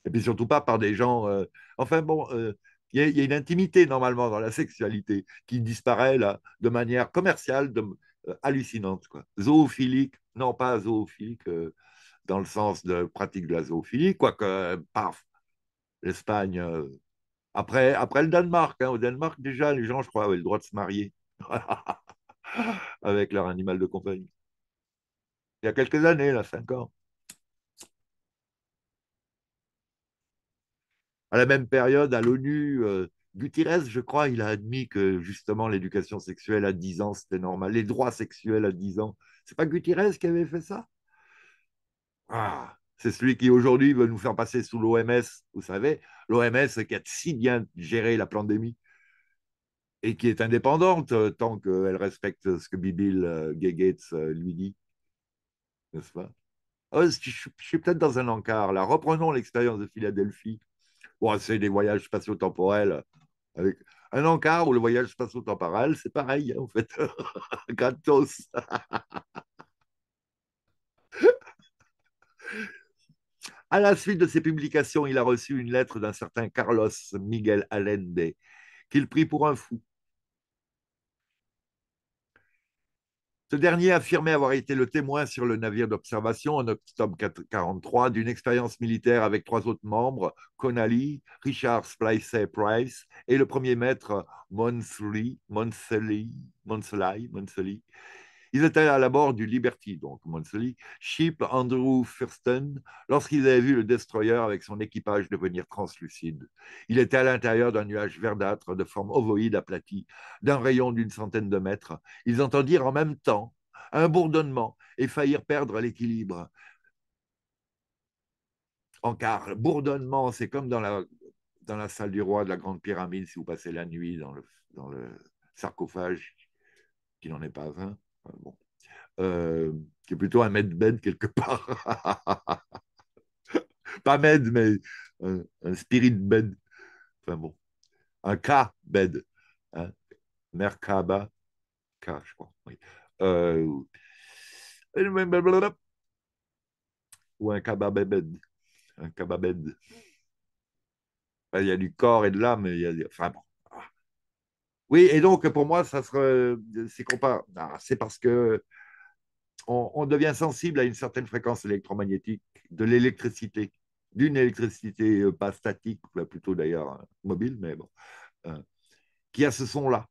Et puis surtout pas par des gens. Euh, enfin bon, euh, il y, a une intimité normalement dans la sexualité qui disparaît là, de manière commerciale, de, euh, hallucinante, quoi. Zoophilique, non pas zoophilique dans le sens de pratique de la zoophilie, quoique, paf, l'Espagne après, le Danemark, hein. au Danemark, déjà, les gens, je crois, avaient le droit de se marier *laughs* avec leur animal de compagnie. Il y a quelques années, là, cinq ans. À la même période, à l'ONU, euh, Gutierrez, Gutiérrez, je crois, il a admis que justement l'éducation sexuelle à 10 ans, c'était normal. Les droits sexuels à 10 ans. C'est pas Gutiérrez qui avait fait ça ah. C'est celui qui aujourd'hui veut nous faire passer sous l'OMS, vous savez, l'OMS qui a si bien géré la pandémie et qui est indépendante euh, tant qu'elle respecte ce que Bill euh, Gates euh, lui dit. N'est-ce pas ah Je suis peut-être dans un encart là. Reprenons l'expérience de Philadelphie. Bon, c'est des voyages spatio-temporels. un encart ou le voyage spatio-temporel, c'est pareil, hein, en fait. *laughs* Gratos. *laughs* À la suite de ses publications, il a reçu une lettre d'un certain Carlos Miguel Allende, qu'il prit pour un fou. Ce dernier affirmait avoir été le témoin sur le navire d'observation en octobre 1943 d'une expérience militaire avec trois autres membres, Conally, Richard splicey Price et le premier maître Monsley, Monsley ils étaient à la bord du Liberty, donc Monsoli, Ship, Andrew Fursten, lorsqu'ils avaient vu le destroyer avec son équipage devenir translucide. Il était à l'intérieur d'un nuage verdâtre de forme ovoïde aplatie, d'un rayon d'une centaine de mètres. Ils entendirent en même temps un bourdonnement et faillirent perdre l'équilibre. En car bourdonnement, c'est comme dans la, dans la salle du roi de la Grande Pyramide, si vous passez la nuit dans le, dans le sarcophage, qui n'en est pas un, Bon. Euh, qui est plutôt un medbed quelque *laughs* part. Pas med, mais un, spirit bed. Enfin bon, un K-bed. Hein? Merkaba, K, je crois. Oui. Euh, ou un kababed. Un kababed. Il y a du corps et de l'âme. Il y a, enfin bon. Oui, et donc pour moi, ça euh, ah, c'est parce que on, devient sensible à une certaine fréquence électromagnétique de l'électricité, d'une électricité euh, pas statique, plutôt d'ailleurs hein, mobile, mais bon, euh, qui a ce son-là.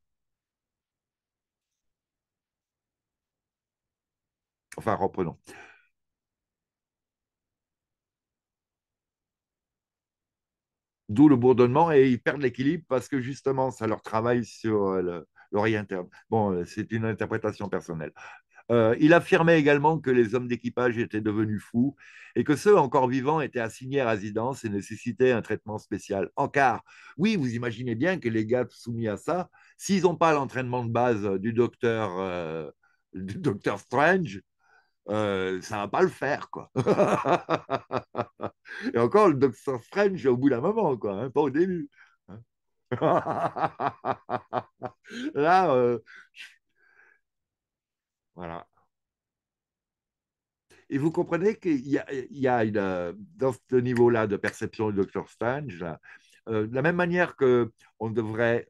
Enfin, reprenons. d'où le bourdonnement, et ils perdent l'équilibre parce que justement, ça leur travaille sur l'oreille euh, interne. Bon, euh, c'est une interprétation personnelle. Euh, il affirmait également que les hommes d'équipage étaient devenus fous et que ceux encore vivants étaient assignés à résidence et nécessitaient un traitement spécial. En car, oui, vous imaginez bien que les gars soumis à ça, s'ils n'ont pas l'entraînement de base du docteur, du docteur Strange, ça euh, ça va pas le faire, quoi. *laughs* Et encore, le Dr Strange au bout d'un moment, quoi, hein, pas au début. Hein. *laughs* Là, euh, voilà. Et vous comprenez qu'il y, y a, euh, dans ce niveau-là de perception du Docteur Strange, de la même manière que on devrait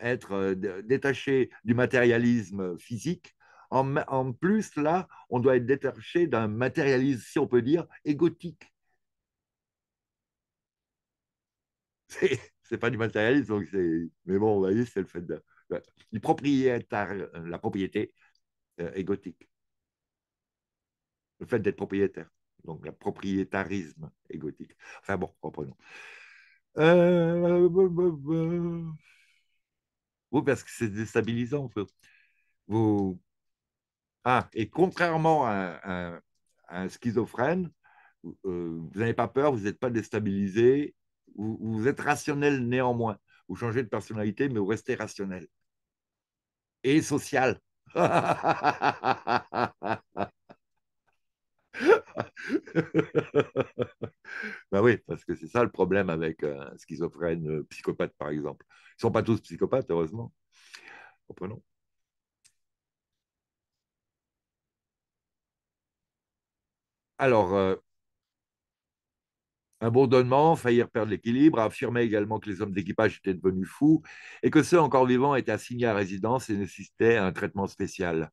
être détaché du matérialisme physique, en, plus, là, on doit être détaché d'un matérialisme, si on peut dire, égotique. *laughs* Ce n'est pas du matérialisme, mais bon, va c'est le fait de. propriétaire, euh, la propriété euh, égotique. Le fait d'être propriétaire. Donc, le propriétarisme égotique. Enfin bon, reprenons. Euh, oui, parce que c'est déstabilisant. Vous, ah, et contrairement à, un schizophrène, euh, vous n'avez pas peur, vous n'êtes pas déstabilisé, vous, vous, êtes rationnel néanmoins. Vous changez de personnalité, mais vous restez rationnel. Et social. *laughs* ben oui, parce que c'est ça le problème avec un schizophrène, euh, psychopathe par exemple. Ils ne sont pas tous psychopathes, heureusement. Comprenons. Alors, euh, un bourdonnement, faillir perdre l'équilibre, affirmait également que les hommes d'équipage étaient devenus fous et que ceux encore vivants étaient assignés à résidence et nécessitaient un traitement spécial.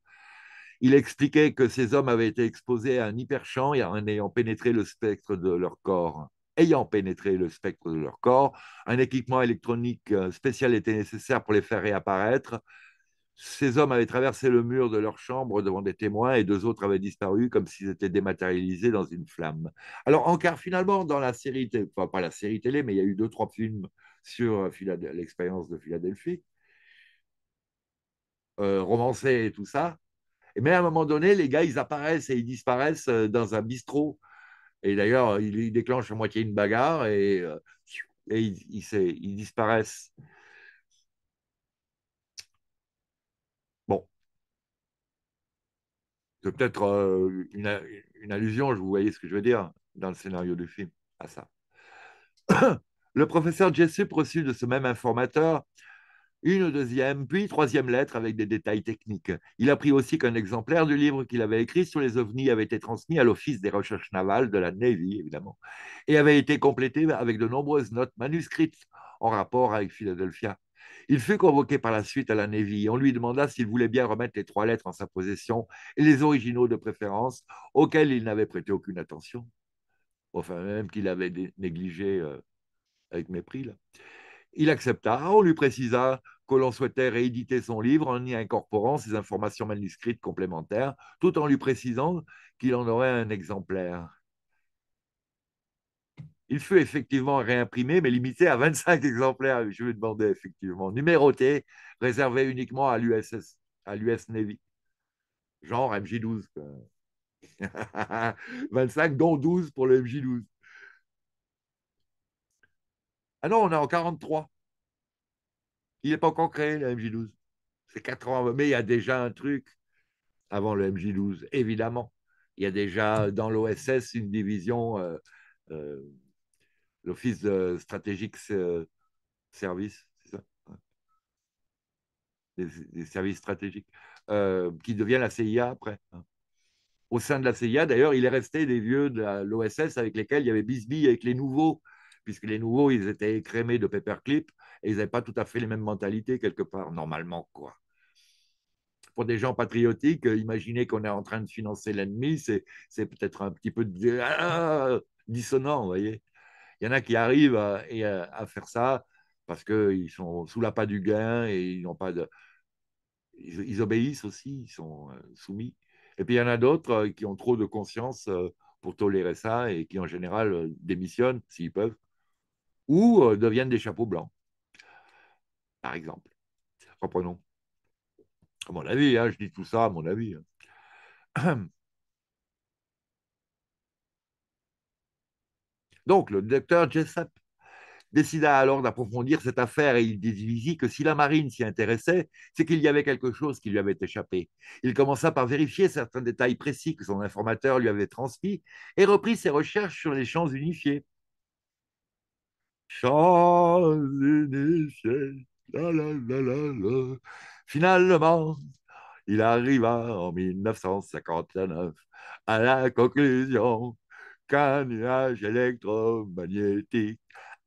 Il expliquait que ces hommes avaient été exposés à un hyperchamp et en ayant pénétré le spectre de leur corps. Ayant pénétré le spectre de leur corps, un équipement électronique euh, spécial était nécessaire pour les faire réapparaître, ces hommes avaient traversé le mur de leur chambre devant des témoins et deux autres avaient disparu comme s'ils étaient dématérialisés dans une flamme. Alors, encore finalement, dans la série, pas la série télé, mais il y a eu deux, trois films sur euh, l'expérience de Philadelphie, euh, romancés romancé et tout ça. Mais à un moment donné, les gars, ils apparaissent et ils disparaissent euh, dans un bistrot. Et d'ailleurs, ils déclenchent à moitié une bagarre et, ils, ils disparaissent. C'est peut-être euh, une, une, allusion, vous voyez ce que je veux dire, dans le scénario du film, à ça. *coughs* Le professeur Jessup reçut de ce même informateur une deuxième, puis troisième lettre avec des détails techniques. Il apprit aussi qu'un exemplaire du livre qu'il avait écrit sur les ovnis avait été transmis à l'Office des recherches navales de la Navy, évidemment, et avait été complété avec de nombreuses notes manuscrites en rapport avec Philadelphia il fut convoqué par la suite à la Navy. On lui demanda s'il voulait bien remettre les trois lettres en sa possession et les originaux de préférence, auxquels il n'avait prêté aucune attention. Enfin, même qu'il avait négligé euh, avec mépris. Il accepta. On lui précisa que l'on souhaitait rééditer son livre en y incorporant ses informations manuscrites complémentaires, tout en lui précisant qu'il en aurait un exemplaire. Il fut effectivement réimprimé, mais limité à 25 exemplaires, je lui demandais effectivement, numéroté, réservé uniquement à l'USS, à l'US Navy. Genre MJ12. 25, *laughs* dont 12 pour le MJ12. Ah non, on est en 43. Il n'est pas encore créé, le MJ12. C'est 80, mais il y a déjà un truc avant le MJ12, évidemment. Il y a déjà dans l'OSS une division euh, euh, l'Office stratégique service, c'est ça des, services stratégiques, euh, qui devient la CIA après. Hein. Au sein de la CIA, d'ailleurs, il est resté des vieux de l'OSS avec lesquels il y avait Bisbee avec les nouveaux, puisque les nouveaux, ils étaient écrémés de paperclip et ils n'avaient pas tout à fait les mêmes mentalités quelque part, normalement, quoi. Pour des gens patriotiques, euh, imaginer qu'on est en train de financer l'ennemi, c'est peut-être un petit peu ah, dissonant, vous voyez. Il y en a qui arrivent à, faire ça parce qu'ils sont sous la pas du gain et ils n'ont pas de. Ils, obéissent aussi, ils sont euh, soumis. Et puis il y en a d'autres euh, qui ont trop de conscience euh, pour tolérer ça et qui en général démissionnent s'ils peuvent ou deviennent des chapeaux blancs, par exemple. Reprenons. À mon avis, hein, je dis tout ça à mon avis. Hein. *clears throat* Donc, le docteur Jessup décida alors d'approfondir cette affaire et il déduisit que si la marine s'y intéressait, c'est qu'il y avait quelque chose qui lui avait échappé. Il commença par vérifier certains détails précis que son informateur lui avait transmis et reprit ses recherches sur les champs unifiés. Champs unifiés, Finalement, il arriva en 1959 à la conclusion qu'un électromagnétique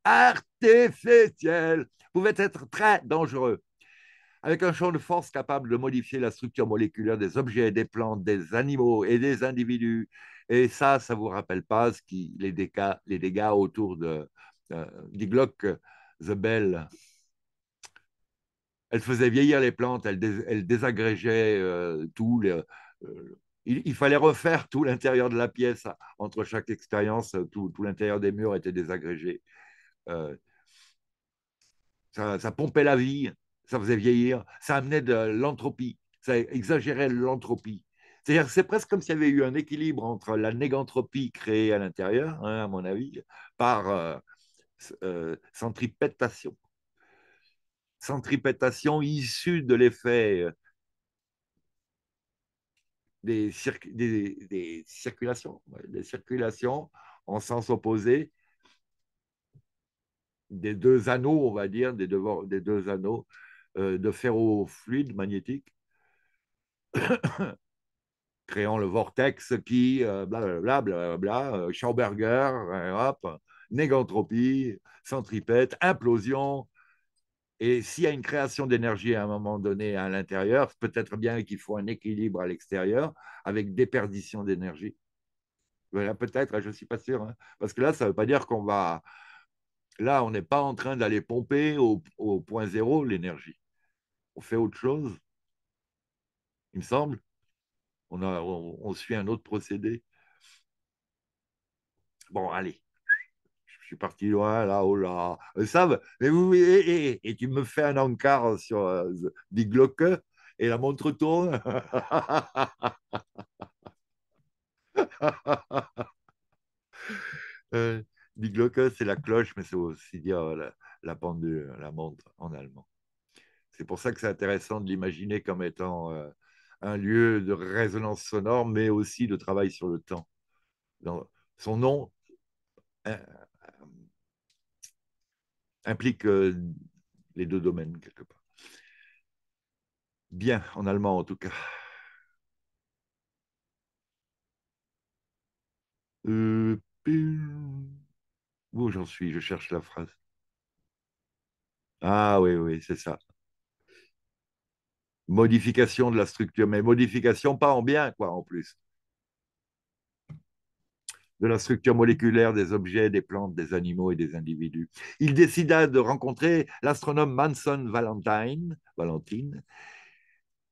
artificiel pouvait être très dangereux. Avec un champ de force capable de modifier la structure moléculaire des objets, des plantes, des animaux et des individus. Et ça, ça ne vous rappelle pas ce qui, les, dégâts, les dégâts autour de, euh, euh, The Bell. Elle faisait vieillir les plantes, elle, désagrégait désagrégeait euh, tout, les, euh, il, fallait refaire tout l'intérieur de la pièce. Entre chaque expérience, tout, l'intérieur des murs était désagrégé. Euh, ça, pompait la vie, ça faisait vieillir, ça amenait de l'entropie, ça exagérait l'entropie. C'est-à-dire c'est presque comme s'il y avait eu un équilibre entre la négantropie créée à l'intérieur, hein, à mon avis, par euh, euh, centripétation. Centripétation issue de l'effet des, des, circulations, des circulations en sens opposé des deux anneaux, on va dire, des, deux, des deux anneaux euh, de ferrofluide magnétique, *coughs* créant le vortex qui, blablabla, euh, bla, bla, bla, euh, Schauberger, hop, négantropie, centripète, implosion, et s'il y a une création d'énergie à un moment donné à l'intérieur, peut-être bien qu'il faut un équilibre à l'extérieur avec des perditions d'énergie. Voilà, peut-être, hein, je ne suis pas sûr. Hein. Parce que là, ça ne veut pas dire qu'on va. Là, on n'est pas en train d'aller pomper au, point zéro l'énergie. On fait autre chose, il me semble. on suit un autre procédé. Bon, allez suis parti loin, là, oh là. Euh, ça, mais vous, et, et, tu me fais un encart sur euh, Big des euh, et la montre tourne. *laughs* Big die c'est la cloche, mais c'est aussi dire la, pendule, la montre en allemand. C'est pour ça que c'est intéressant de l'imaginer comme étant un lieu de résonance sonore, mais aussi de travail sur le temps. Dans son nom implique euh, les deux domaines, quelque part. Bien, en allemand en tout cas. Euh, où j'en suis Je cherche la phrase. Ah oui, oui, c'est ça. Modification de la structure, mais modification pas en bien, quoi, en plus de la structure moléculaire des objets, des plantes, des animaux et des individus. Il décida de rencontrer l'astronome Manson Valentine,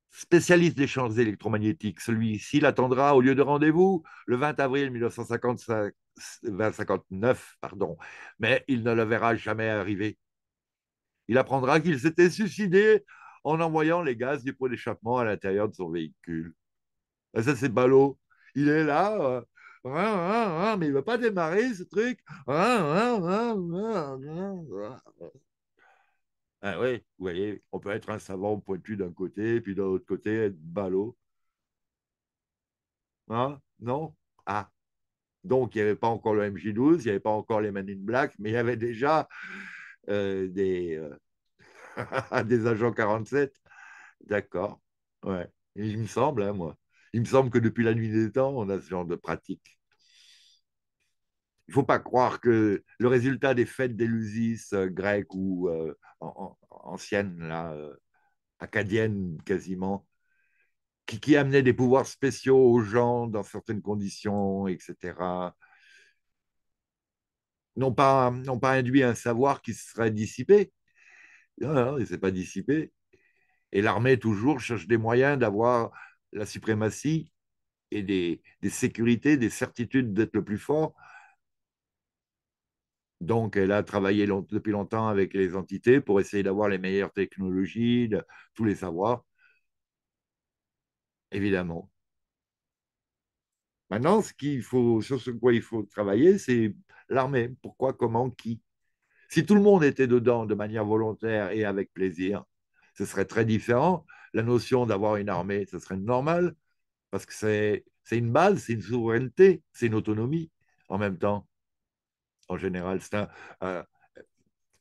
spécialiste des champs électromagnétiques. Celui-ci l'attendra au lieu de rendez-vous le 20 avril 1959, pardon, mais il ne le verra jamais arriver. Il apprendra qu'il s'était suicidé en envoyant les gaz du pot d'échappement à l'intérieur de son véhicule. Et ah, ça, c'est ballot. Il est là, euh, mais il ne va pas démarrer ce truc. Ah oui, vous voyez, on peut être un savant pointu d'un côté, puis de l'autre côté, être ballot. Hein? Non? Ah. Donc, il n'y avait pas encore le MJ12, il n'y avait pas encore les Man in Black, mais il y avait déjà euh, des, euh, *laughs* des agents 47. D'accord. Ouais. Il me semble, à hein, moi. Il me semble que depuis la nuit des temps, on a ce genre de pratique. Il ne faut pas croire que le résultat des fêtes d'Élusis euh, grecques ou euh, anciennes, euh, acadiennes quasiment, qui, qui amenaient des pouvoirs spéciaux aux gens dans certaines conditions, etc., n'ont pas, pas induit un savoir qui serait dissipé. Non, non, il ne s'est pas dissipé. Et l'armée, toujours, cherche des moyens d'avoir la suprématie et des, sécurités, des certitudes d'être le plus fort. Donc, elle a travaillé depuis longtemps avec les entités pour essayer d'avoir les meilleures technologies, tous les savoirs, évidemment. Maintenant, ce faut, sur ce quoi il faut travailler, c'est l'armée. Pourquoi, comment, qui Si tout le monde était dedans de manière volontaire et avec plaisir, ce serait très différent la notion d'avoir une armée, ce serait normal, parce que c'est une base, c'est une souveraineté, c'est une autonomie en même temps, en général.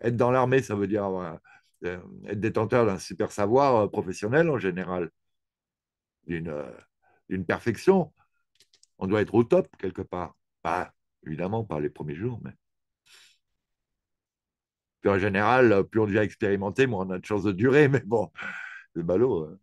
être dans l'armée, ça veut dire euh, être détenteur d'un super savoir euh, professionnel en général, euh, d'une perfection. On doit être au top quelque part. Pas, évidemment, pas les premiers jours, mais. en général, plus on devient expérimenté, moins on a de chances de durer. Mais bon, le ballot. Euh.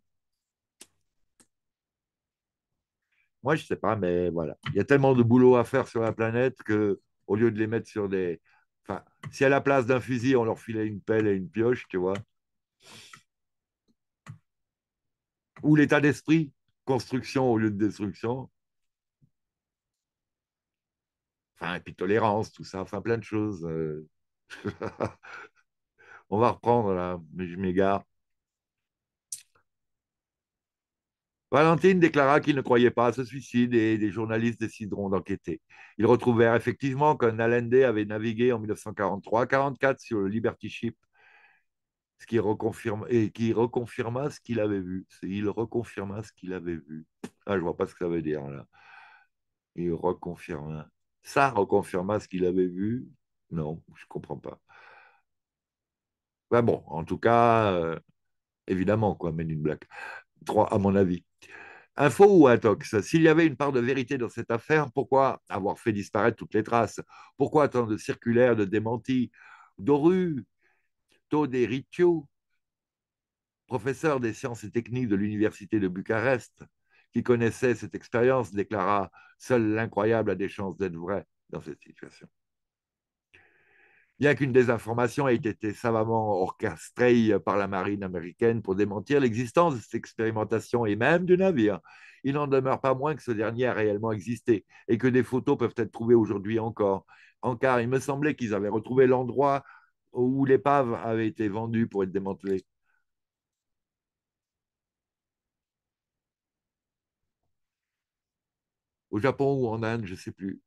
Moi, je ne sais pas, mais voilà. Il y a tellement de boulot à faire sur la planète que, au lieu de les mettre sur des. Enfin, si à la place d'un fusil, on leur filait une pelle et une pioche, tu vois. Ou l'état d'esprit, construction au lieu de destruction. Enfin, et puis tolérance, tout ça, enfin plein de choses. Euh. *laughs* on va reprendre là, mais je m'égare. Valentine déclara qu'il ne croyait pas à ce suicide et les journalistes décideront d'enquêter. Ils retrouvèrent effectivement qu'un Allende avait navigué en 1943-44 sur le Liberty Ship, ce qui reconfirme, et qui reconfirma ce qu'il avait vu. Il reconfirma ce qu'il avait vu. Ah, je vois pas ce que ça veut dire là. Il reconfirma. Ça reconfirma ce qu'il avait vu. Non, je comprends pas. Ben bon, en tout cas, euh, évidemment, quoi, mais une blague. Trois, à mon avis. Un faux ou un tox S'il y avait une part de vérité dans cette affaire, pourquoi avoir fait disparaître toutes les traces Pourquoi tant de circulaires, de démentis Doru, Toderitio, professeur des sciences et techniques de l'université de Bucarest, qui connaissait cette expérience, déclara Seul l'incroyable a des chances d'être vrai dans cette situation bien qu'une désinformation ait été savamment orchestrée par la marine américaine pour démentir l'existence de cette expérimentation et même du navire. Il n'en demeure pas moins que ce dernier a réellement existé et que des photos peuvent être trouvées aujourd'hui encore. En car il me semblait qu'ils avaient retrouvé l'endroit où l'épave avait été vendue pour être démantelée. Au Japon ou en Inde, je ne sais plus.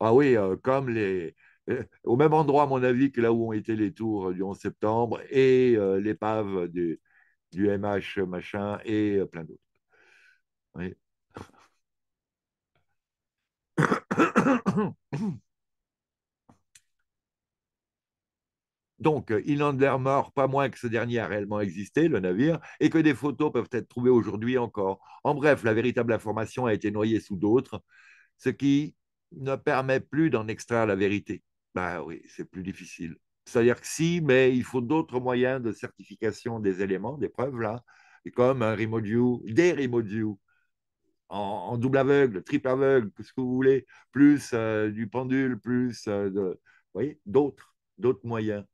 Ah oui, euh, comme les. Euh, au même endroit, à mon avis, que là où ont été les tours euh, du 11 septembre et l'épave du, MH machin et plein d'autres. Oui. *coughs* l'air mort, pas moins que ce dernier a réellement existé, le navire, et que des photos peuvent être trouvées aujourd'hui encore. En bref, la véritable information a été noyée sous d'autres, ce qui ne permet plus d'en extraire la vérité. Ben oui, c'est plus difficile. C'est-à-dire que si, mais il faut d'autres moyens de certification des éléments, des preuves, là, et comme un view, des remote en, en, double aveugle, triple aveugle, ce que vous voulez, plus euh, du pendule, plus euh, de, voyez, d'autres, d'autres moyens.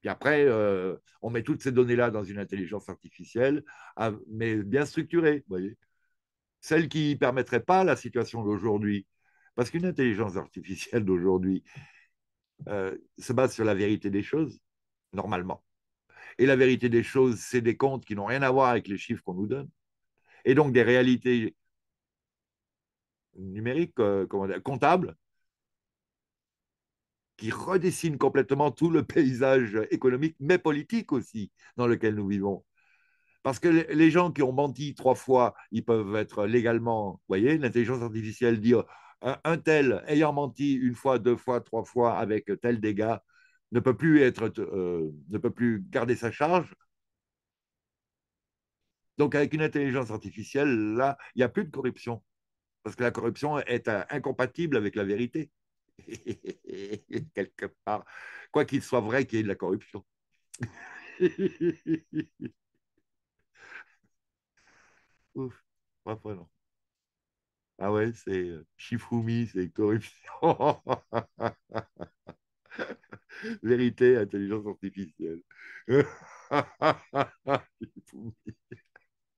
Puis après, euh, on met toutes ces données-là dans une intelligence artificielle, ah, mais bien structurée, vous voyez celle qui ne permettrait pas la situation d'aujourd'hui. Parce qu'une intelligence artificielle d'aujourd'hui euh, se base sur la vérité des choses, normalement. Et la vérité des choses, c'est des comptes qui n'ont rien à voir avec les chiffres qu'on nous donne. Et donc des réalités numériques, euh, comptables, qui redessinent complètement tout le paysage économique, mais politique aussi, dans lequel nous vivons. Parce que les gens qui ont menti trois fois, ils peuvent être légalement, vous voyez, l'intelligence artificielle dit euh, un, tel ayant menti une fois, deux fois, trois fois avec tel dégât ne peut plus être, euh, ne peut plus garder sa charge. Donc avec une intelligence artificielle, là, il n'y a plus de corruption parce que la corruption est euh, incompatible avec la vérité. *laughs* Quelque part, quoi qu'il soit vrai qu'il y ait de la corruption. *laughs* ouf. reprenons. Ah ouais, c'est euh, Shifumi, c'est corruption. *laughs* Vérité, intelligence artificielle. *laughs*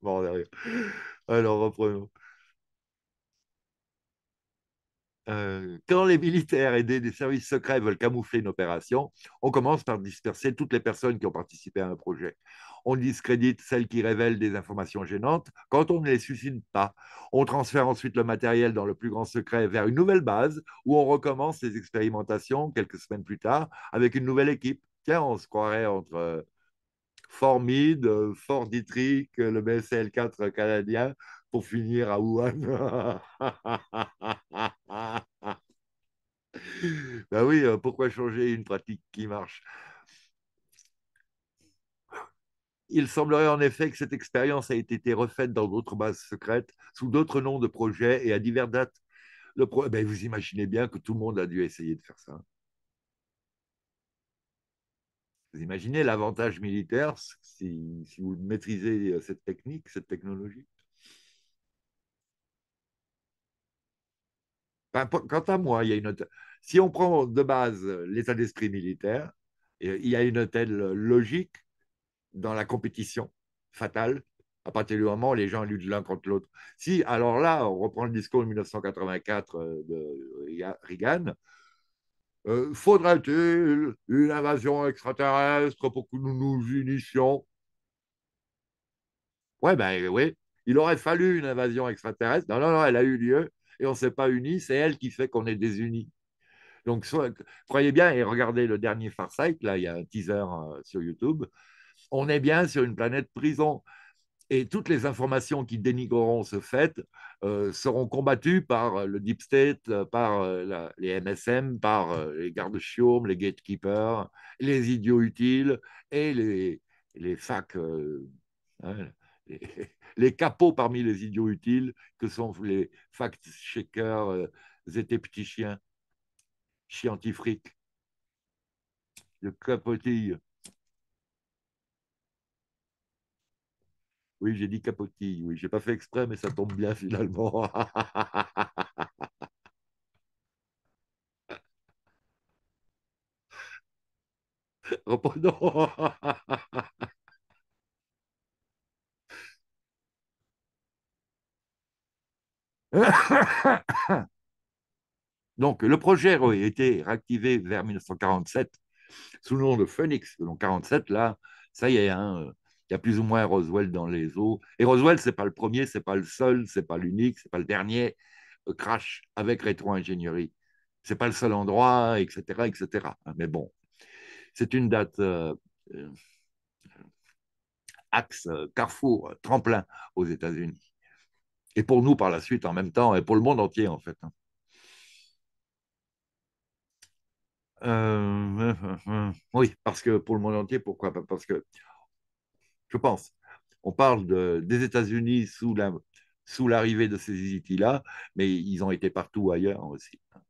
bon, derrière. Alors, reprenons. Euh, quand les militaires et des, services secrets veulent camoufler une opération, on commence par disperser toutes les personnes qui ont participé à un projet. On discrédite celles qui révèlent des informations gênantes quand on ne les suscite pas. On transfère ensuite le matériel dans le plus grand secret vers une nouvelle base où on recommence les expérimentations quelques semaines plus tard avec une nouvelle équipe. Tiens, on se croirait entre Fort euh, Fort euh, Dietrich, le BSL-4 canadien, pour finir à Wuhan. *laughs* ben oui, euh, pourquoi changer une pratique qui marche il semblerait en effet que cette expérience ait été refaite dans d'autres bases secrètes, sous d'autres noms de projets et à diverses dates. Le eh ben, vous imaginez bien que tout le monde a dû essayer de faire ça. Vous imaginez l'avantage militaire si vous maîtrisez euh, cette technique, cette technologie quant à moi, il y a une... si on prend de base euh, l'état d'esprit militaire, euh, il y a une telle logique dans la compétition fatale à partir du moment où les gens luttent l'un contre l'autre. Si, alors là, on reprend le discours de 1984 euh, de Reagan, faudrait il une invasion extraterrestre pour que nous nous unissions Ouais, ben oui, il aurait fallu une invasion extraterrestre. Non, non, non, elle a eu lieu et on ne s'est pas unis, c'est elle qui fait qu'on est désunis. Donc, soit, croyez bien, et regardez le dernier Farsight, là, il y a un teaser euh, sur YouTube, on est bien sur une planète prison. Et toutes les informations qui dénigreront ce fait euh, seront combattues par euh, le Deep State, par les MSM, par les gardes chiomes les gatekeepers, les idiots utiles et les, facs, hein, *laughs* les, capots parmi les idiots utiles que sont les fact-checkers, euh, petits chiens, scientifiques, le capotille. Oui, j'ai dit capotille, oui, j'ai pas fait exprès, mais ça tombe bien *laughs* finalement. *laughs* *coughs* Donc, le projet a été réactivé vers 1947 sous le nom de Phoenix. Donc 47, là, ça y est, hein, il y a plus ou moins Roswell dans les eaux. Et Roswell, c'est pas le premier, c'est pas le seul, c'est pas l'unique, c'est pas le dernier euh, crash avec rétro-ingénierie. C'est pas le seul endroit, etc., etc. Ah, mais bon, c'est une date euh, euh, axe, carrefour, tremplin aux États-Unis et pour nous par la suite en même temps, et pour le monde entier en fait. Hein. Euh, *laughs* oui, parce que pour le monde entier, pourquoi Parce que je pense, on parle des États-Unis sous la, sous l'arrivée de ces hésitants e là mais ils ont été partout ailleurs aussi. Hein.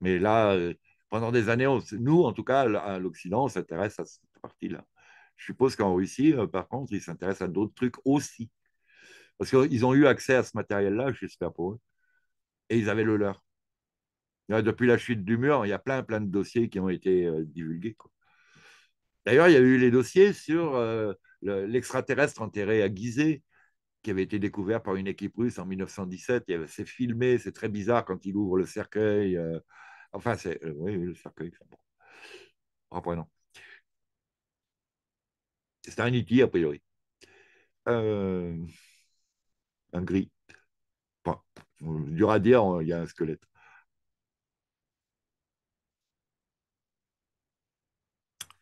Mais là, euh, pendant des années, nous, en tout cas, à l'Occident, on s'intéresse à cette partie-là. Je suppose qu'en Russie, euh, par contre, ils s'intéressent à d'autres trucs aussi. Parce qu'ils ont eu accès à ce matériel-là, j'espère pour eux, et ils avaient le leur. depuis la chute du mur, il y a plein, plein de dossiers qui ont été euh, divulgués. D'ailleurs, il y a eu les dossiers sur euh, l'extraterrestre enterré à Gizeh, qui avait été découvert par une équipe russe en 1917. C'est filmé, c'est très bizarre quand il ouvre le cercueil. Euh. enfin, c'est oui, le cercueil. c'est bon. non. C'est un outil, e a priori. Euh, un gris. dur à dire, hein, il y a un squelette.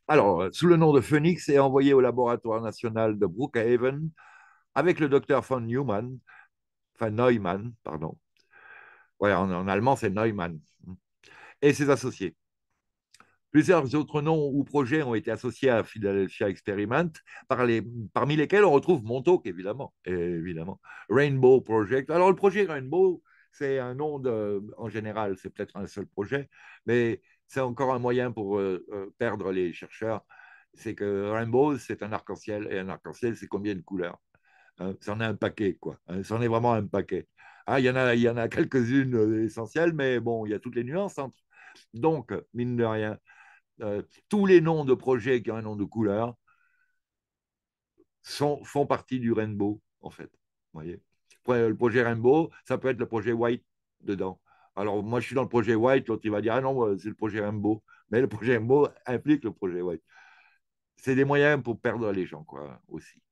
Alors, euh, sous le nom de Phoenix, est envoyé au laboratoire national de Brookhaven avec le docteur von Neumann, enfin Neumann, pardon. Ouais, en allemand, c'est Neumann. Et ses associés. Plusieurs autres noms ou projets ont été associés à Philadelphia Experiment, par parmi lesquels on retrouve Montauk, évidemment, évidemment. Rainbow Project. Alors, le projet Rainbow, c'est un nom de, en général, c'est peut-être un seul projet, mais c'est encore un moyen pour euh, euh, perdre les chercheurs. C'est que Rainbow, c'est un arc-en-ciel, et un arc-en-ciel, c'est combien de couleurs hein, C'en est un paquet, quoi. Hein, c'en est vraiment un paquet. Ah, il y en a, il y en a quelques-unes euh, essentielles, mais bon, il y a toutes les nuances entre. Donc, mine de rien, euh, tous les noms de projets qui ont un nom de couleur sont, font partie du rainbow, en fait. Voyez le projet rainbow, ça peut être le projet white dedans. Alors, moi, je suis dans le projet white, l'autre, il va dire, ah non, c'est le projet rainbow. Mais le projet rainbow implique le projet white. C'est des moyens pour perdre les gens, quoi, aussi.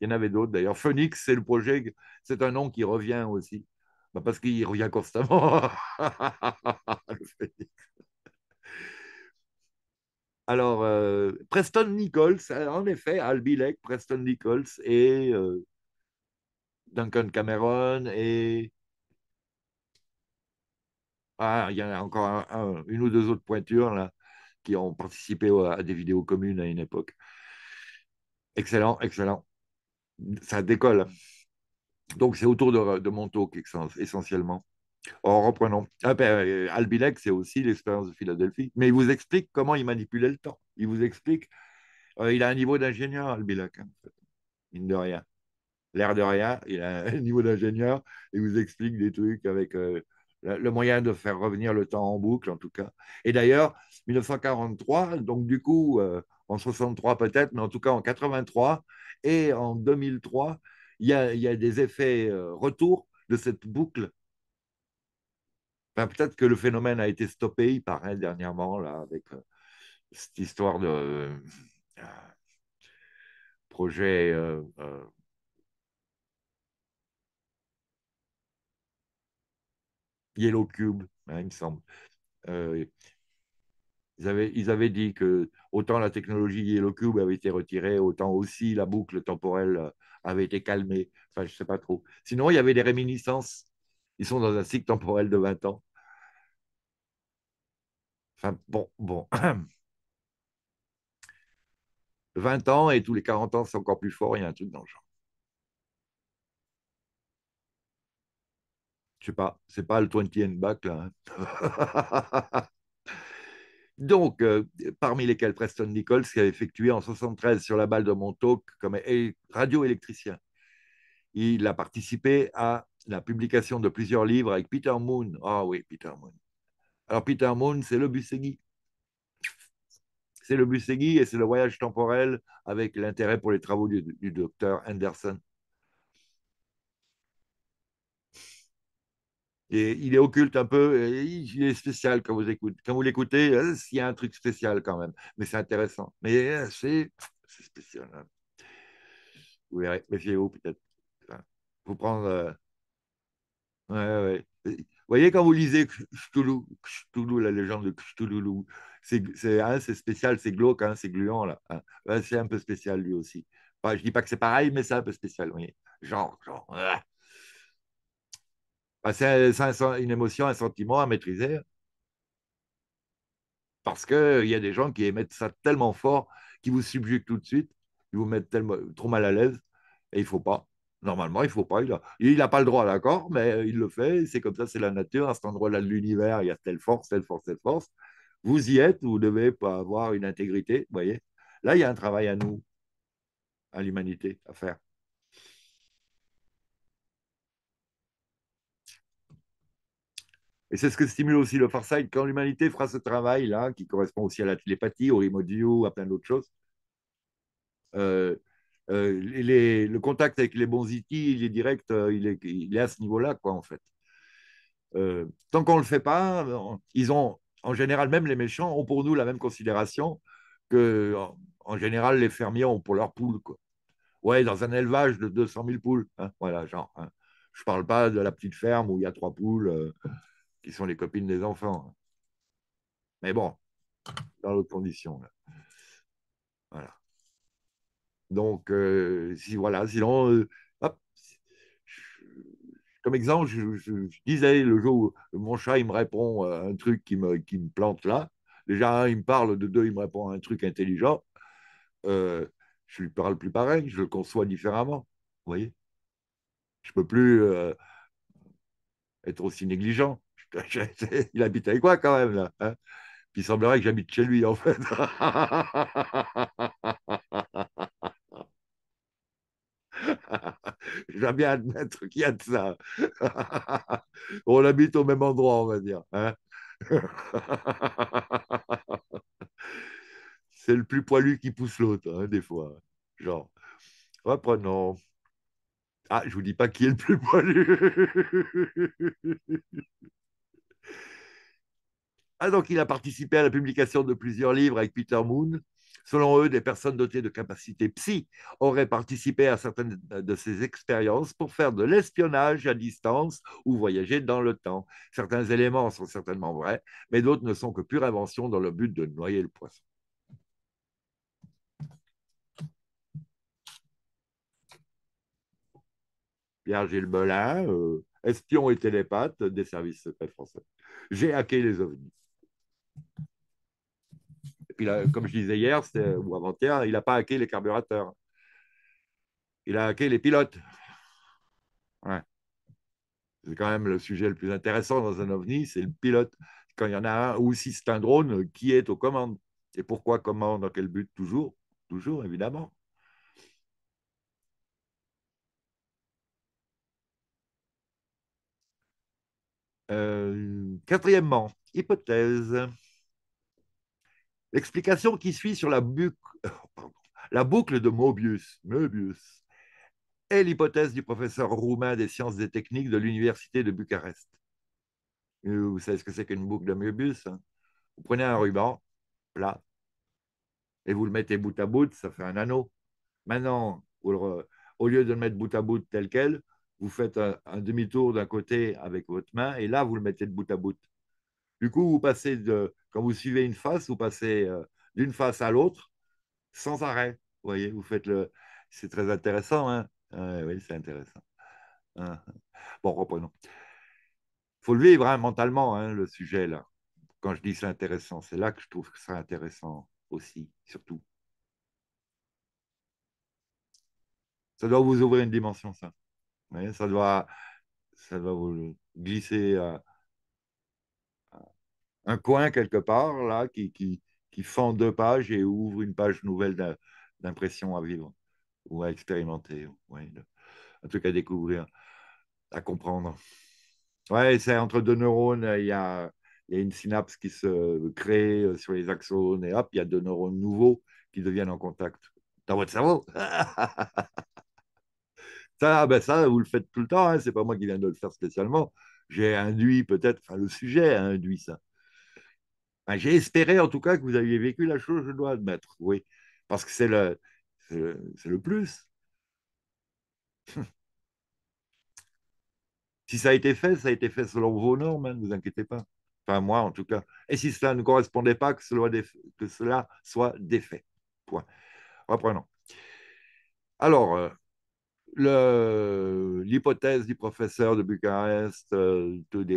Il y en avait d'autres, d'ailleurs. Phoenix, c'est le projet, c'est un nom qui revient aussi. Bah, parce qu'il revient constamment. *laughs* Alors, euh, Preston Nichols, euh, en effet, Al Bilek, Preston Nichols et euh, Duncan Cameron et. Ah, il y en a encore une ou deux autres pointures là, qui ont participé à des vidéos communes à une époque. Excellent, excellent. Ça décolle. Donc, c'est autour de, de Montauk essentiellement. En oh, reprenant. Ah, ben, euh, c'est aussi l'expérience de Philadelphie. Mais il vous explique comment il manipulait le temps. Il vous explique. Euh, il a un niveau d'ingénieur, Albilek, en hein, fait. Mine de rien. L'air de rien, il a un *laughs* niveau d'ingénieur. Il vous explique des trucs avec euh, le moyen de faire revenir le temps en boucle, en tout cas. Et d'ailleurs, 1943, donc du coup, en 63 peut-être, mais en tout cas en 83 et en 2003, il y a, il y a des effets retour de cette boucle Peut-être que le phénomène a été stoppé, il paraît, dernièrement, là, avec euh, cette histoire de euh, euh, projet. Yellow Cube, hein, il me semble. Ils avaient, ils dit que autant la technologie Yellow Cube avait été retirée, autant aussi la boucle temporelle avait été calmée. Enfin, je sais pas trop. Sinon, il y avait des réminiscences ils sont dans un cycle temporel de 20 ans. Enfin, bon, bon. 20 *clears throat* ans et tous les 40 ans, c'est encore plus fort, il y a un truc dans le genre. Je sais pas, c'est pas le 20 and back là. Hein. *laughs* Donc, euh, parmi lesquels Preston Nichols, qui a effectué en 73 sur la balle de Montauk comme radioélectricien. Il a participé à la publication de plusieurs livres avec Peter Moon. Ah oui, Peter Moon. Alors Peter Moon, c'est le Busegui. C'est le Busegui et c'est le voyage temporel avec l'intérêt pour les travaux du, docteur Anderson. Et il est occulte un peu, il est spécial quand vous écoutez. Quand vous l'écoutez, hein, il y a un truc spécial quand même, mais c'est intéressant. Mais euh, c'est spécial. Hein. Vous verrez, méfiez-vous peut-être. vous prendre euh, Ouais, Vous voyez, quand vous lisez la légende de Cthulhu, c'est hein, spécial, c'est glauque, hein, c'est gluant, là. Hein. c'est un peu spécial, lui aussi. je je dis pas que c'est pareil, mais c'est un peu spécial, Genre, genre. Ah. Bah, c'est une émotion, un sentiment à maîtriser. Parce qu'il y a des gens qui émettent ça tellement fort, qui vous subjuguent tout de suite, qui vous mettent tellement, trop mal à l'aise, et il ne faut pas. Normalement, il ne faut pas. Il n'a pas le droit, l'accord, mais il le fait. C'est comme ça, c'est la nature. À cet endroit-là de l'univers, il y a telle force, telle force, telle force. Vous y êtes, vous devez pas avoir une intégrité. Vous voyez Là, il y a un travail à nous, à l'humanité, à faire. Et c'est ce que stimule aussi le Farsight. Quand l'humanité fera ce travail-là, qui correspond aussi à la télépathie, au view, à plein d'autres choses, euh, euh, le contact avec les bons outils, il est direct, euh, il est, il est à ce niveau-là, quoi, en fait. Euh, tant qu'on ne le fait pas, ils ont, en général, même les méchants ont pour nous la même considération que, en, général, les fermiers ont pour leurs poules, quoi. Ouais, dans un élevage de 200 000 poules, hein, voilà, genre. Hein. Je ne parle pas de la petite ferme où il y a trois poules qui sont les copines des enfants. Hein. Mais bon, dans l'autre condition. Là. Donc, euh, si, voilà, sinon, euh, comme exemple, je, disais le jour où mon chat, il me répond à euh, un truc qui me, qui me plante là. Déjà, un, hein, il me parle, de deux, il me répond à un truc intelligent. Euh, je lui parle plus pareil, je le conçois différemment. Vous voyez Je ne peux plus être aussi négligent. *laughs* il habite avec quoi quand même là hein. il semblerait que j'habite chez lui en fait. *laughs* *laughs* je bien admettre qu'il y a de ça. *laughs* on habite au même endroit, on va dire. Hein. *laughs* c'est le plus poilu qui pousse l'autre, hein, des fois. Genre, reprenons. Ah, je vous dis pas qui est le plus poilu. ah, donc il a participé à la publication de plusieurs livres avec Peter Moon, Selon eux, des personnes dotées de capacités psy auraient participé à certaines de ces expériences pour faire de l'espionnage à distance ou voyager dans le temps. Certains éléments sont certainement vrais, mais d'autres ne sont que pure invention dans le but de noyer le poisson. Pierre-Gilles Belin, euh, espion et télépathe des services secrets français. J'ai hacké les ovnis comme je disais hier ou avant-hier, il n'a pas hacké les carburateurs. Il a hacké les pilotes. C'est quand même le sujet le plus intéressant dans un ovni, c'est le pilote. Quand il y en a un, ou si c'est un drone, qui est aux commandes Et pourquoi, comment, dans quel but Toujours, toujours, évidemment. Euh, quatrièmement, hypothèse. L'explication qui suit sur la, euh, boucle de Möbius est l'hypothèse du professeur roumain des sciences et techniques de l'université de Bucarest. Vous savez ce que c'est qu'une boucle de Möbius hein Vous prenez un ruban plat et vous le mettez bout à bout, ça fait un anneau. Maintenant, au lieu de le mettre bout à bout tel quel, vous faites un, un demi-tour d'un côté avec votre main et là, vous le mettez de bout à bout. Du coup, vous passez de, quand vous suivez une face, vous passez euh, d'une face à l'autre sans arrêt. Vous voyez, vous faites le. C'est très intéressant. Hein oui, c'est intéressant. Hein. bon, reprenons. Il faut le vivre hein, mentalement, hein, le sujet là. Quand je dis c'est intéressant, c'est là que je trouve que c'est intéressant aussi, surtout. Ça doit vous ouvrir une dimension, ça. ça doit, ça doit vous glisser. À un coin quelque part, là, qui, qui, qui fend deux pages et ouvre une page nouvelle d'impression à vivre ou à expérimenter, ouais, un truc à découvrir, à comprendre. Ouais, c'est entre deux neurones, il y a, y a, une synapse qui se crée euh, sur les axones et hop, il y a deux neurones nouveaux qui deviennent en contact. Dans votre cerveau *laughs* Ça, ah ben ça, vous le faites tout le temps, hein, c'est pas moi qui viens de le faire spécialement. J'ai induit peut-être, enfin le sujet a induit ça. J'ai espéré en tout cas que vous aviez vécu la chose, je dois admettre, oui, parce que c'est le, plus. *laughs* si ça a été fait, ça a été fait selon vos normes, hein, ne vous inquiétez pas. Enfin, moi en tout cas. Et si cela ne correspondait pas, que cela, soit défait. Point. Reprenons. Alors, euh, l'hypothèse du professeur de Bucarest, euh, de, des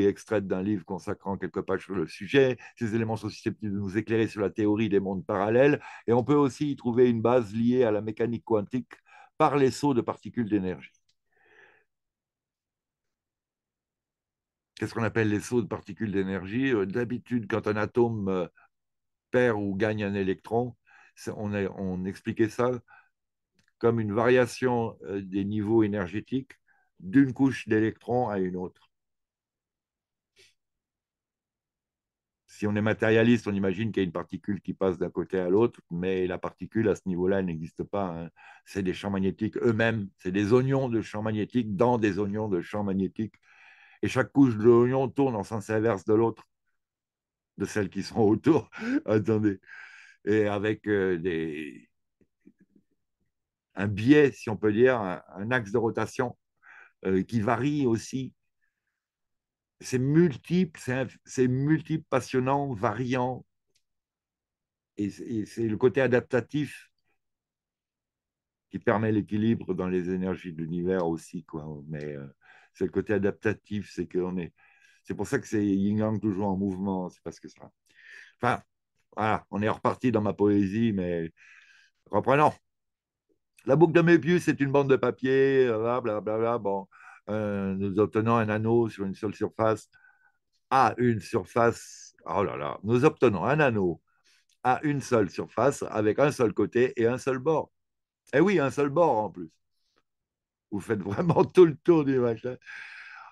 est extraite d'un livre consacrant quelques pages sur le sujet. Ces éléments sont susceptibles de nous éclairer sur la théorie des mondes parallèles. Et on peut aussi y trouver une base liée à la mécanique quantique par les sauts de particules d'énergie. Qu'est-ce qu'on appelle les sauts de particules d'énergie euh, D'habitude, quand un atome euh, perd ou gagne un électron, on expliquait ça comme une variation euh, des niveaux énergétiques d'une couche d'électrons à une autre. Si on est matérialiste, on imagine qu'il y a une particule qui passe d'un côté à l'autre, mais la particule à ce niveau-là n'existe pas. Hein. C'est des champs magnétiques eux-mêmes, c'est des oignons de champs magnétiques dans des oignons de champs magnétiques. Et chaque couche de l'oignon tourne en sens inverse de l'autre, de celles qui sont autour. *laughs* Attendez. Et avec euh, des, un biais, si on peut dire, un, axe de rotation euh, qui varie aussi. C'est multiple, c'est multiple, passionnant, variant. Et, c'est le côté adaptatif qui permet l'équilibre dans les énergies de l'univers aussi. Quoi. Mais euh, c'est le côté adaptatif, c'est est. C'est pour ça que c'est Yin-Yang toujours en mouvement, c'est parce que ça. Enfin, voilà, on est reparti dans ma poésie, mais reprenons. La boucle de Mébius c'est une bande de papier, blablabla. Euh, bon, euh, nous obtenons un anneau sur une seule surface à une surface. Oh là là, nous obtenons un anneau à une seule surface avec un seul côté et un seul bord. Et eh oui, un seul bord en plus. Vous faites vraiment *laughs* tout le tour du machin.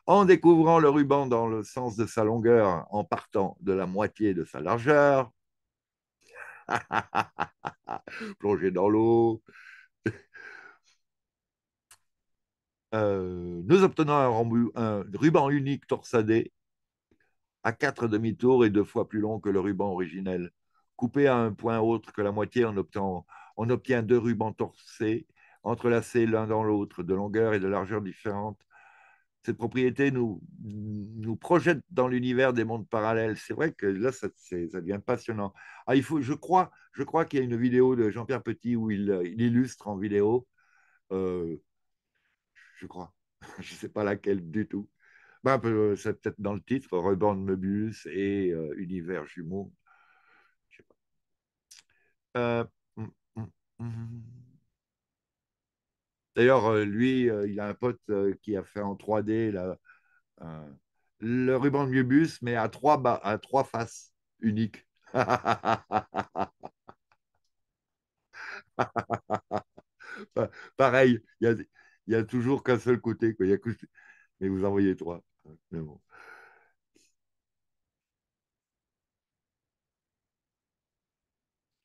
En découvrant le ruban dans le sens de sa longueur, en partant de la moitié de sa largeur, *laughs* plongé dans l'eau, Euh, nous obtenons un, ruban unique torsadé à quatre demi-tours et deux fois plus long que le ruban originel. Coupé à un point autre que la moitié, on obtient, deux rubans torsés, entrelacés l'un dans l'autre, de longueur et de largeur différentes. Cette propriété nous, nous projette dans l'univers des mondes parallèles. C'est vrai que là, ça, devient passionnant. Ah, il faut, je crois, je crois qu'il y a une vidéo de Jean-Pierre Petit où il, illustre en vidéo euh, je crois. *laughs* je ne sais pas laquelle du tout. Bah, euh, c'est peut-être dans le titre, de Mobius et euh, Univers jumeau. Je sais pas. Euh, hum, hum, hum. D'ailleurs, lui, il a un pote qui a fait en 3D le ruban de Möbius, mais à trois, faces uniques. *laughs* Pareil, il y a, il n'y a toujours qu'un seul côté. Mais vous en voyez trois. Hein,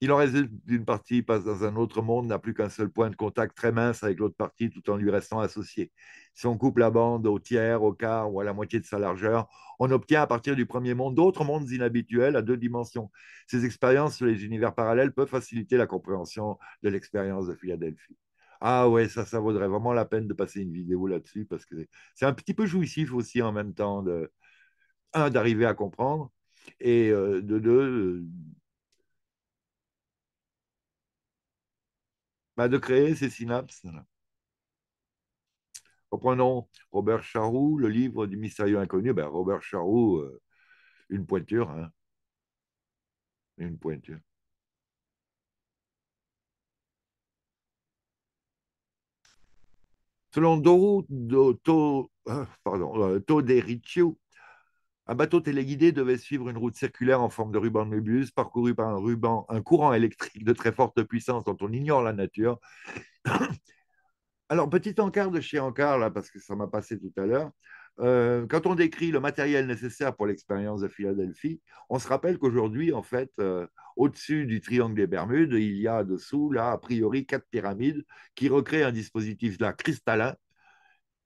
il en résulte d'une partie passe dans un autre monde, n'a plus qu'un seul point de contact très mince avec l'autre partie tout en lui restant associé. Si on coupe la bande au tiers, au quart ou à la moitié de sa largeur, on obtient à partir du premier monde d'autres mondes inhabituels à deux dimensions. Ces expériences sur les univers parallèles peuvent faciliter la compréhension de l'expérience de Philadelphie. Ah ouais, ça, ça vaudrait vraiment la peine de passer une vidéo là-dessus parce que c'est un petit peu jouissif aussi en même temps, de, un, d'arriver à comprendre et euh, de deux, euh, bah, de créer ces synapses. Reprenons Robert Charroux, le livre du mystérieux inconnu. Ben, Robert Charroux, euh, une pointure. Hein. Une pointure. Selon euh, euh, Todericcio, un bateau téléguidé devait suivre une route circulaire en forme de ruban de Möbius parcourue par un, ruban, un courant électrique de très forte puissance dont on ignore la nature. *coughs* Alors, petit encart de chez Encart, là, parce que ça m'a passé tout à l'heure. Euh, quand on décrit le matériel nécessaire pour l'expérience de Philadelphie, on se rappelle qu'aujourd'hui, en fait, euh, au-dessus du triangle des Bermudes, il y a dessous, là, a priori, quatre pyramides qui recréent un dispositif là cristallin,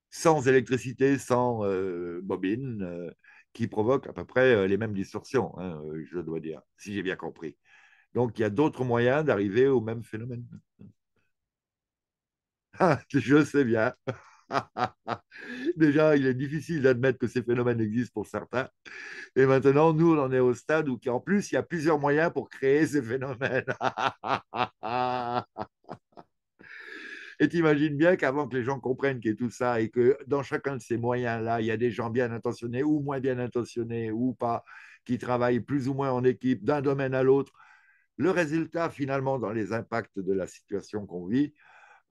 sans électricité, sans euh, bobine, qui provoque à peu près les mêmes distorsions, hein, je dois dire, si j'ai bien compris. Donc, il y a d'autres moyens d'arriver au même phénomène. Ah, je sais bien. *laughs* Déjà, il est difficile d'admettre que ces phénomènes existent pour certains. Et maintenant, nous, on en est au stade où, en plus, il y a plusieurs moyens pour créer ces phénomènes. *laughs* Et tu imagines bien qu'avant que les gens comprennent qu'est tout ça et que dans chacun de ces moyens-là, il y a des gens bien intentionnés ou moins bien intentionnés ou pas, qui travaillent plus ou moins en équipe d'un domaine à l'autre. Le résultat, finalement, dans les impacts de la situation qu'on vit,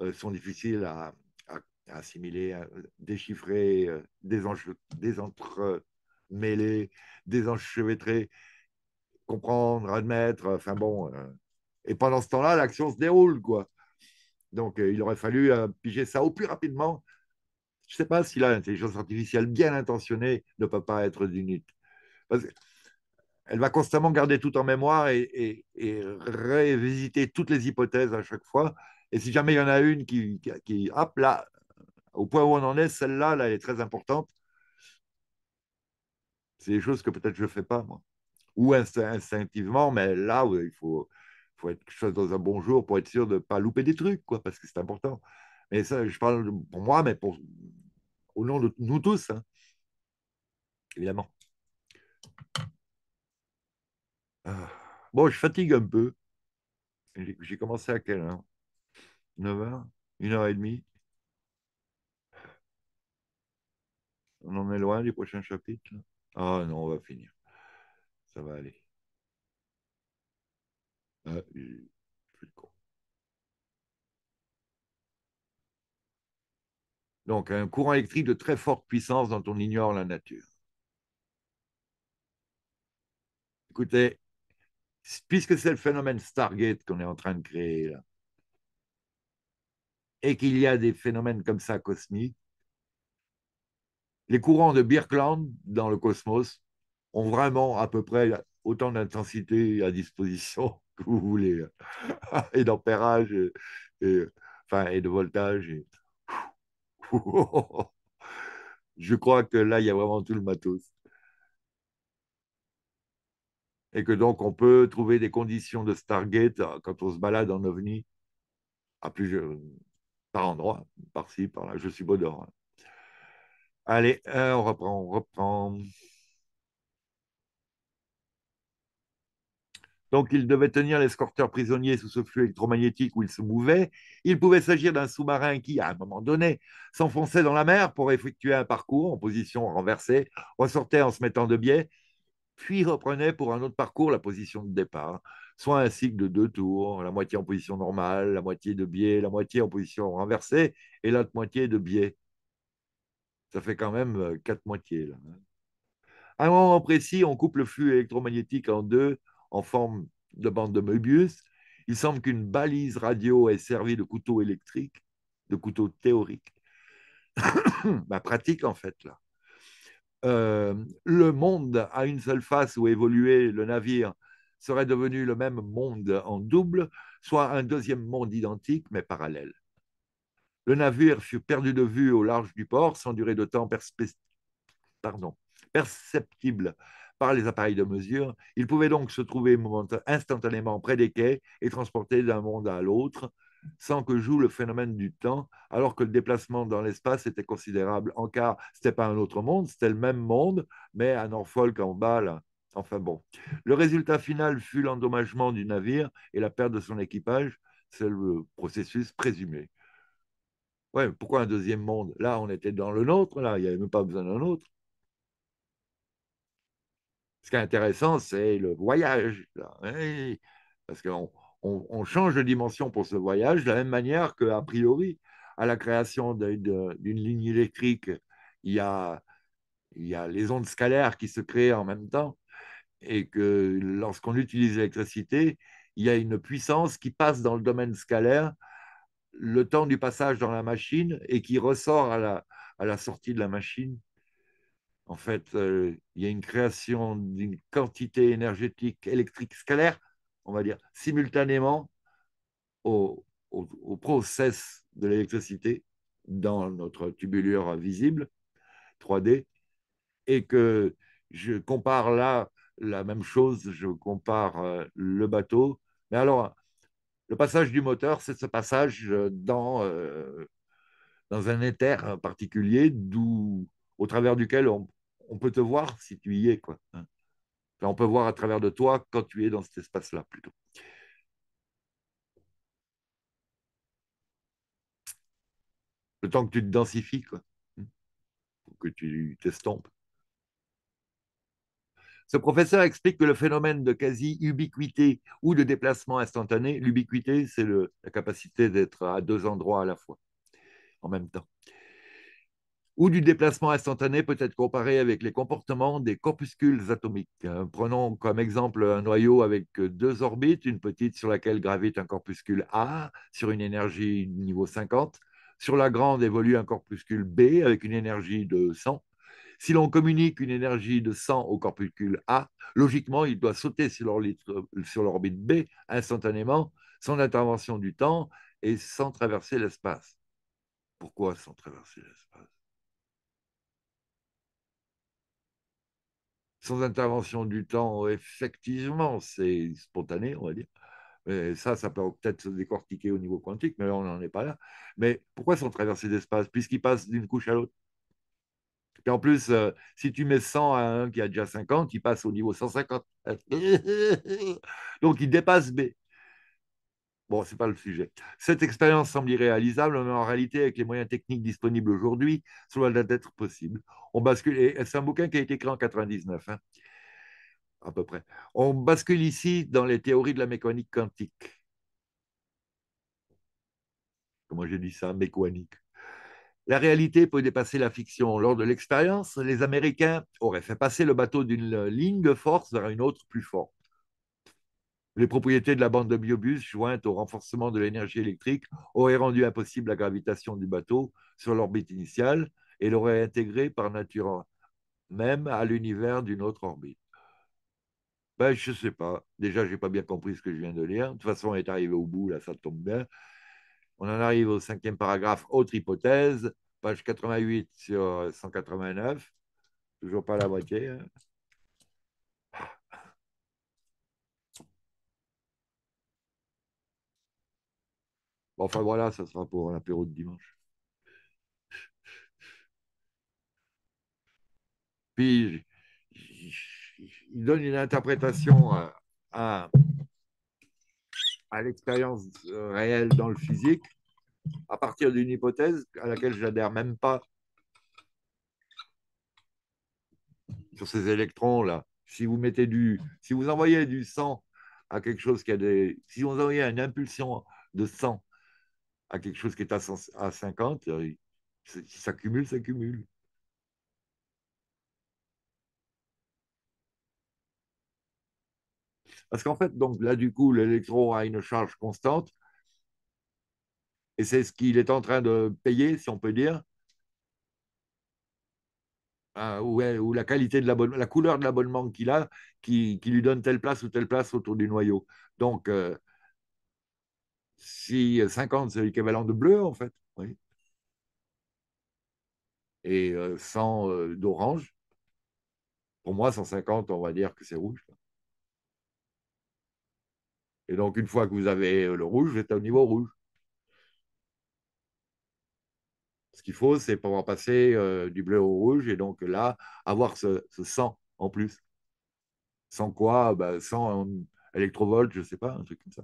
euh, sont difficiles à, assimiler, euh, déchiffrer, euh, désentremêler, désenchevêtrer, comprendre, admettre. Euh, enfin bon. et pendant ce temps-là, l'action se déroule, quoi. Donc, il aurait fallu piger ça au plus rapidement. Je ne sais pas si l'intelligence artificielle bien intentionnée ne peut pas être d'une elle va constamment garder tout en mémoire et, révisiter toutes les hypothèses à chaque fois. Et si jamais il y en a une qui, qui hop là, au point où on en est, celle-là, elle est très importante. C'est des choses que peut-être je ne fais pas, moi. Ou instinctivement, mais là, il faut, faut être quelque chose dans un bon jour pour être sûr de ne pas louper des trucs, quoi, parce que c'est important. Mais ça, je parle pour moi, mais pour, au nom de nous tous, hein. évidemment. Ah. Bon, je fatigue un peu. J'ai commencé à quelle heure 9h 1h30 On en est loin du prochain chapitre Ah non, on va finir. Ça va aller. Ah, Donc, un courant électrique de très forte puissance dont on ignore la nature. Écoutez, puisque c'est le phénomène Stargate qu'on est en train de créer là, et qu'il y a des phénomènes comme ça cosmiques, les courants de Birkeland dans le cosmos ont vraiment à peu près autant d'intensité à disposition *laughs* que vous voulez, hein. et d'ampérage, et, enfin, et de voltage. *laughs* Je crois que là, il y a vraiment tout le matos. Et que donc, on peut trouver des conditions de Stargate euh, quand on se balade en ovni à plusieurs, par endroits, par-ci, par-là. Je suis hein. dehors. Allez, euh, on reprend, on reprend. Donc, il devait tenir l'escorteur prisonnier sous ce flux électromagnétique où il se mouvait. Il pouvait s'agir d'un sous-marin qui, à un moment donné, s'enfonçait dans la mer pour effectuer un parcours en position renversée, ressortait en se mettant de biais, puis reprenait pour un autre parcours la position de départ, soit un cycle de deux tours, la moitié en position normale, la moitié de biais, la moitié en position renversée et l'autre moitié de biais. Ça fait quand même euh, quatre moitiés. Hein. À un moment précis, on coupe le flux électromagnétique en deux en forme de bande de Möbius. Il semble qu'une balise radio ait servi de couteau électrique, de couteau théorique. *coughs* Bah, pratique en fait là. Euh, le monde à une seule face où évoluait le navire serait devenu le même monde en double, soit un deuxième monde identique mais parallèle. Le navire fut perdu de vue au large du port, sans durée de temps perceptible par les appareils de mesure. Il pouvait donc se trouver instantanément près des quais et transporter d'un monde à l'autre, sans que joue le phénomène du temps, alors que le déplacement dans l'espace était considérable. En cas, ce n'était pas un autre monde, c'était le même monde, mais à Norfolk, en bas, Enfin bon. Le résultat final fut l'endommagement du navire et la perte de son équipage. C'est le processus présumé. Ouais, pourquoi un deuxième monde Là, on était dans le nôtre, là, il n'y avait même pas besoin d'un autre. Ce qui est intéressant, c'est le voyage. Hein. parce qu'on change de dimension pour ce voyage de la même manière qu'a priori, à la création d'une ligne électrique, il y a les ondes scalaires qui se créent en même temps et que lorsqu'on utilise l'électricité, il y a une puissance qui passe dans le domaine scalaire le temps du passage dans la machine et qui ressort à la, à la sortie de la machine. En fait, euh, il y a une création d'une quantité énergétique électrique scalaire, on va dire, simultanément au, au, au process de l'électricité dans notre tubulure visible 3D, et que je compare là la même chose, je compare euh, le bateau, mais alors le passage du moteur, c'est ce passage euh, dans, euh, dans un éther particulier d'où, au travers duquel on, peut te voir si tu y es. Quoi. Hein. on peut voir à travers de toi quand tu es dans cet espace-là plutôt. Le temps que tu te densifies, quoi. Hein, que tu t'estompes. Ce professeur explique que le phénomène de quasi-ubiquité ou de déplacement instantané, l'ubiquité, c'est la capacité d'être à deux endroits à la fois, en même temps, ou du déplacement instantané peut être comparé avec les comportements des corpuscules atomiques. Euh, prenons comme exemple un noyau avec deux orbites, une petite sur laquelle gravite un corpuscule A sur une énergie niveau 50, sur la grande évolue un corpuscule B avec une énergie de 100, si l'on communique une énergie de sang au corpuscule A, logiquement, il doit sauter euh, sur l'orbite B instantanément, sans intervention du temps et sans traverser l'espace. Pourquoi sans traverser l'espace Sans intervention du temps, effectivement, c'est spontané, on va dire. ça, ça peut peut-être se décortiquer au niveau quantique, mais là, on n'en est pas là. Mais pourquoi sans traverser l'espace Puisqu'il passe d'une couche à l'autre. Et en plus, euh, si tu mets 100 à un qui a déjà 50, il passe au niveau 150. *laughs* Donc il dépasse B. Bon, ce n'est pas le sujet. Cette expérience semble irréalisable, mais en réalité, avec les moyens techniques disponibles aujourd'hui, cela doit être possible. On bascule, et c'est un bouquin qui a été écrit en 99, hein, à peu près. On bascule ici dans les théories de la mécanique quantique. Comment j'ai dit ça Mécanique. La réalité peut dépasser la fiction. Lors de l'expérience, les Américains auraient fait passer le bateau d'une ligne de force vers une autre plus forte. Les propriétés de la bande de biobus, jointes au renforcement de l'énergie électrique, auraient rendu impossible la gravitation du bateau sur l'orbite initiale et l'auraient intégré par nature même à l'univers d'une autre orbite. Ben, je ne sais pas. Déjà, je n'ai pas bien compris ce que je viens de lire. De toute façon, on est arrivé au bout, là, ça tombe bien. On en arrive au cinquième paragraphe, autre hypothèse, page 88 sur 189, toujours pas la moitié. Hein. enfin voilà, ça sera pour l'apéro de dimanche. Puis, il donne une interprétation à à l'expérience euh, réelle dans le physique à partir d'une hypothèse à laquelle je n'adhère même pas sur ces électrons-là. Si vous mettez du, si vous envoyez du sang à quelque chose qui a des, si vous envoyez une impulsion de sang à quelque chose qui est à, à 50, euh, ça cumule, ça cumule. Parce qu'en fait, donc là, du coup, l'électro a une charge constante. Et c'est ce qu'il est en train de payer, si on peut dire. Hein, ou, la qualité de l'abonnement, la couleur de l'abonnement qu'il a, qui, lui donne telle place ou telle place autour du noyau. Donc, euh, si 50, c'est l'équivalent de bleu, en fait. Et 100 euh, euh, d'orange. Pour moi, 150, on va dire que c'est rouge. Et donc, une fois que vous avez euh, le rouge, vous êtes au niveau rouge. Ce qu'il faut, c'est pouvoir passer euh, du bleu au rouge et donc là, avoir ce, ce sang en plus. Sans quoi bah, Sans électrovolt, je ne sais pas, un truc comme ça.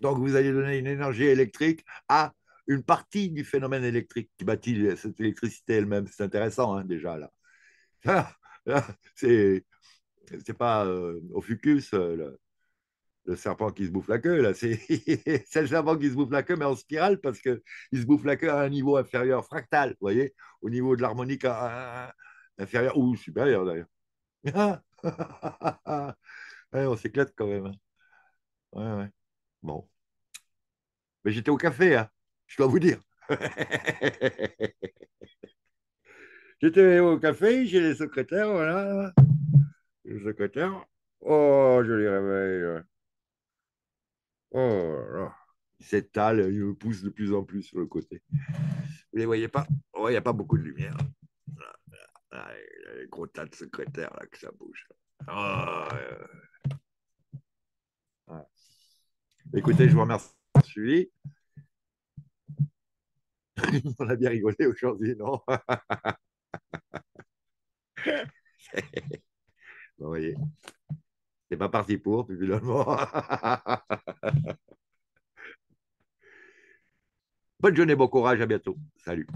Donc, vous allez donner une énergie électrique à une partie du phénomène électrique qui bâtit cette électricité elle-même. C'est intéressant, hein, déjà, là. là *laughs* ah, ah, c'est c'est pas au euh, fucus euh, le, serpent qui se bouffe la queue, là, *laughs* c'est le serpent qui se bouffe la queue, mais en spirale, parce qu'il se bouffe la queue à un niveau inférieur fractal, vous voyez, au niveau de l'harmonique inférieur ou supérieur d'ailleurs. *laughs* on s'éclate quand même. Hein. Bon. Mais j'étais au café, hein, je dois vous dire. *laughs* J'étais au café, j'ai les secrétaires, voilà le secrétaire. Oh, je les réveille. Oh là Il s'étale, il me pousse de plus en plus sur le côté. Vous les voyez pas Oh, il n'y a pas beaucoup de lumière. Ah, ah, il y a gros tas de secrétaires là que ça bouge. Ah, Écoutez, je vous remercie Je suivi. *laughs* On a bien rigolé aujourd'hui, non *laughs* Vous voyez C'est pas parti pour, finalement. *laughs* Bonne journée, bon courage, à bientôt. Salut.